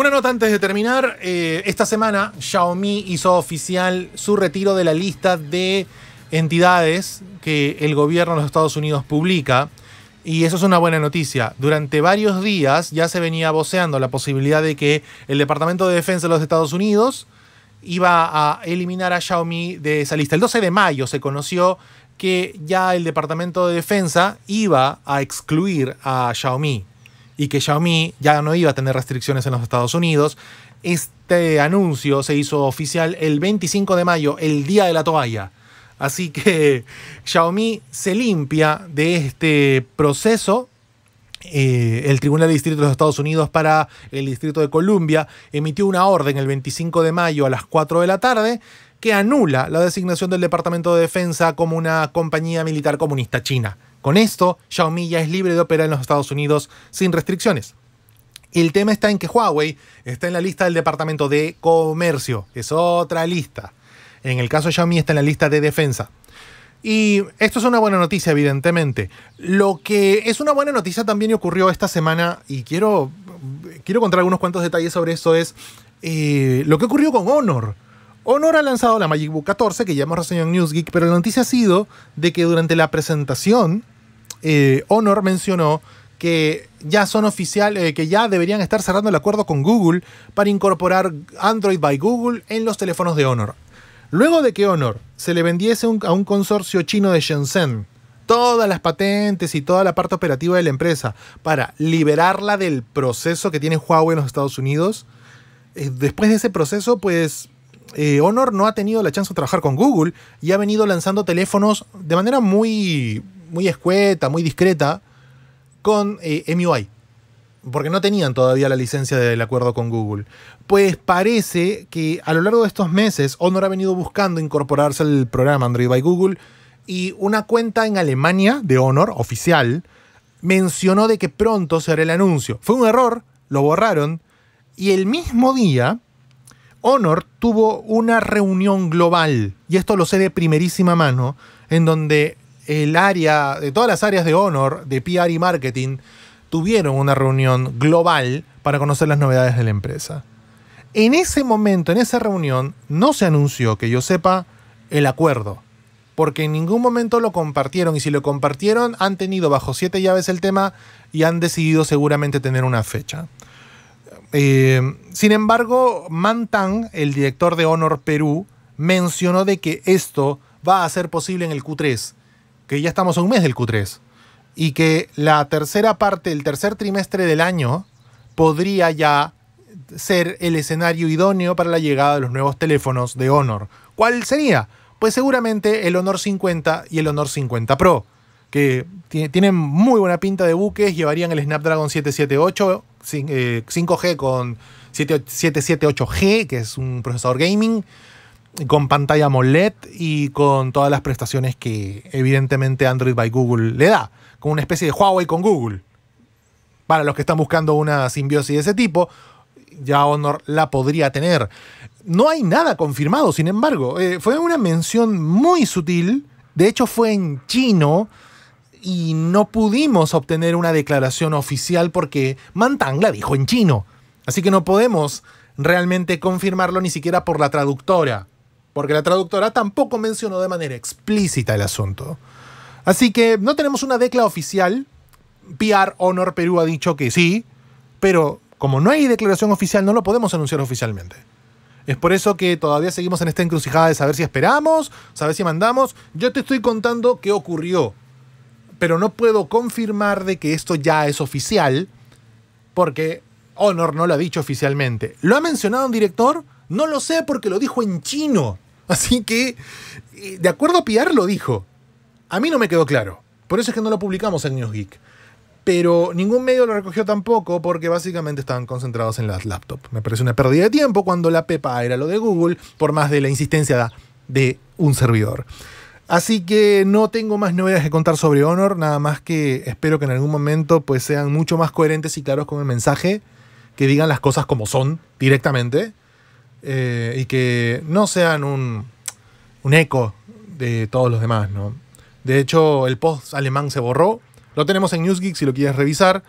Una nota antes de terminar. Eh, esta semana Xiaomi hizo oficial su retiro de la lista de entidades que el gobierno de los Estados Unidos publica. Y eso es una buena noticia. Durante varios días ya se venía voceando la posibilidad de que el Departamento de Defensa de los Estados Unidos iba a eliminar a Xiaomi de esa lista. El 12 de mayo se conoció que ya el Departamento de Defensa iba a excluir a Xiaomi y que Xiaomi ya no iba a tener restricciones en los Estados Unidos. Este anuncio se hizo oficial el 25 de mayo, el día de la toalla. Así que Xiaomi se limpia de este proceso. Eh, el Tribunal de Distrito de los Estados Unidos para el Distrito de Columbia emitió una orden el 25 de mayo a las 4 de la tarde que anula la designación del Departamento de Defensa como una compañía militar comunista china. Con esto, Xiaomi ya es libre de operar en los Estados Unidos sin restricciones. El tema está en que Huawei está en la lista del Departamento de Comercio, es otra lista. En el caso de Xiaomi está en la lista de defensa. Y esto es una buena noticia, evidentemente. Lo que es una buena noticia también ocurrió esta semana, y quiero, quiero contar algunos cuantos detalles sobre eso, es eh, lo que ocurrió con Honor. Honor ha lanzado la MagicBook 14, que ya hemos reseñado en NewsGeek, pero la noticia ha sido de que durante la presentación eh, Honor mencionó que ya son oficial, eh, que ya deberían estar cerrando el acuerdo con Google para incorporar Android by Google en los teléfonos de Honor. Luego de que Honor se le vendiese a un consorcio chino de Shenzhen todas las patentes y toda la parte operativa de la empresa para liberarla del proceso que tiene Huawei en los Estados Unidos, eh, después de ese proceso, pues Honor no ha tenido la chance de trabajar con Google y ha venido lanzando teléfonos de manera muy muy escueta, muy discreta, con eh, MIUI, MUI. Porque no tenían todavía la licencia del acuerdo con Google. Pues parece que a lo largo de estos meses, Honor ha venido buscando incorporarse al programa Android by Google. Y una cuenta en Alemania de Honor, oficial, mencionó de que pronto se hará el anuncio. Fue un error, lo borraron. Y el mismo día, Honor tuvo una reunión global, y esto lo sé de primerísima mano, en donde el área, de todas las áreas de Honor, de PR y marketing, tuvieron una reunión global para conocer las novedades de la empresa. En ese momento, en esa reunión, no se anunció, que yo sepa, el acuerdo, porque en ningún momento lo compartieron y si lo compartieron han tenido bajo siete llaves el tema y han decidido seguramente tener una fecha. Eh, sin embargo, Mantang, el director de Honor Perú, mencionó de que esto va a ser posible en el Q3 que ya estamos a un mes del Q3, y que la tercera parte, el tercer trimestre del año, podría ya ser el escenario idóneo para la llegada de los nuevos teléfonos de Honor. ¿Cuál sería? Pues seguramente el Honor 50 y el Honor 50 Pro, que tienen muy buena pinta de buques, llevarían el Snapdragon 778, 5G eh, con 778G, que es un procesador gaming, con pantalla AMOLED y con todas las prestaciones que evidentemente Android by Google le da, con una especie de Huawei con Google. Para los que están buscando una simbiosis de ese tipo, ya Honor la podría tener. No hay nada confirmado, sin embargo, eh, fue una mención muy sutil, de hecho fue en chino y no pudimos obtener una declaración oficial porque Mantang la dijo en chino, así que no podemos realmente confirmarlo ni siquiera por la traductora porque la traductora tampoco mencionó de manera explícita el asunto. Así que no tenemos una decla oficial. PR Honor Perú ha dicho que sí, pero como no hay declaración oficial, no lo podemos anunciar oficialmente. Es por eso que todavía seguimos en esta encrucijada de saber si esperamos, saber si mandamos. Yo te estoy contando qué ocurrió, pero no puedo confirmar de que esto ya es oficial, porque Honor no lo ha dicho oficialmente. ¿Lo ha mencionado un director? No lo sé porque lo dijo en chino. Así que, eh, de acuerdo a Piar, lo dijo. A mí no me quedó claro. Por eso es que no lo publicamos en News Geek. Pero ningún medio lo recogió tampoco porque básicamente estaban concentrados en las laptops. Me parece una pérdida de tiempo cuando la PEPA era lo de Google, por más de la insistencia de un servidor. Así que no tengo más novedades que contar sobre Honor, nada más que espero que en algún momento pues sean mucho más coherentes y claros con el mensaje, que digan las cosas como son directamente eh, y que no sean un, eco de todos los demás, De hecho, el post alemán se borró. Lo tenemos en NewsGeek si lo quieres revisar,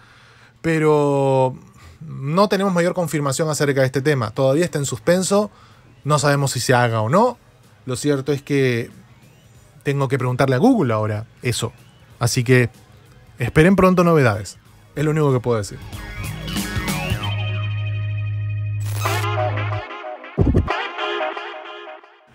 pero no tenemos mayor confirmación acerca de este tema. Todavía está en suspenso, no sabemos si se haga o no. Lo cierto es que tengo que preguntarle a Google ahora eso. Así que esperen pronto novedades. Es lo único que puedo decir.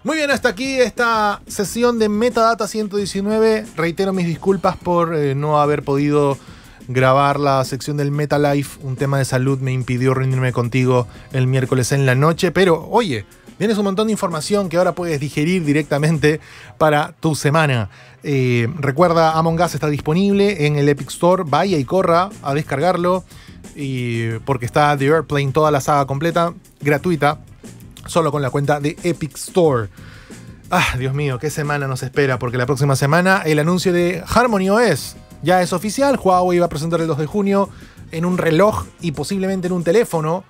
Muy bien, hasta aquí esta sesión de Metadata 119. Reitero mis disculpas por eh, no haber podido grabar la sección del MetaLife. Life. Un tema de salud me impidió reunirme contigo el miércoles en la noche, pero oye, Tienes un montón de información que ahora puedes digerir directamente para tu semana. Eh, recuerda, Among Us está disponible en el Epic Store. Vaya y corra a descargarlo. Y porque está The Airplane, toda la saga completa, gratuita solo con la cuenta de Epic Store. Ah, Dios mío, qué semana nos espera, porque la próxima semana el anuncio de Harmony OS ya es oficial. Huawei va a presentar el 2 de junio en un reloj y posiblemente en un teléfono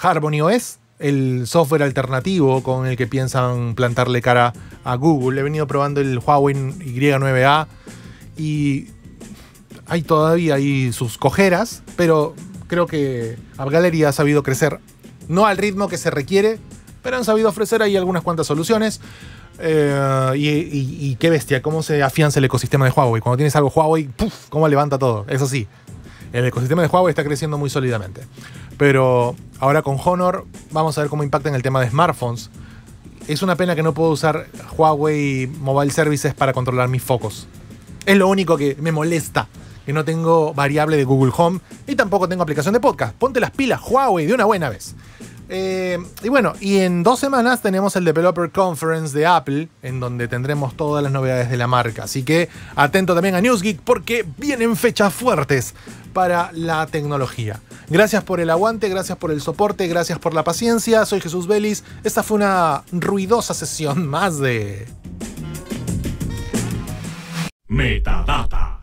Harmony OS, el software alternativo con el que piensan plantarle cara a Google. He venido probando el Huawei Y9A y hay todavía ahí sus cojeras, pero creo que Galería ha sabido crecer, no al ritmo que se requiere, pero han sabido ofrecer ahí algunas cuantas soluciones. Eh, y, qué bestia, cómo se afianza el ecosistema de Huawei. Cuando tienes algo Huawei, ¡puf! ¿Cómo levanta todo? es así el ecosistema de Huawei está creciendo muy sólidamente. Pero ahora con Honor vamos a ver cómo impacta en el tema de smartphones. Es una pena que no puedo usar Huawei Mobile Services para controlar mis focos. Es lo único que me molesta. Que no tengo variable de Google Home y tampoco tengo aplicación de podcast. Ponte las pilas, Huawei, de una buena vez. Eh, y bueno, y en dos semanas tenemos el Developer Conference de Apple, en donde tendremos todas las novedades de la marca. Así que atento también a NewsGeek porque vienen fechas fuertes para la tecnología. Gracias por el aguante, gracias por el soporte, gracias por la paciencia. Soy Jesús Vélez. Esta fue una ruidosa sesión más de... Metadata.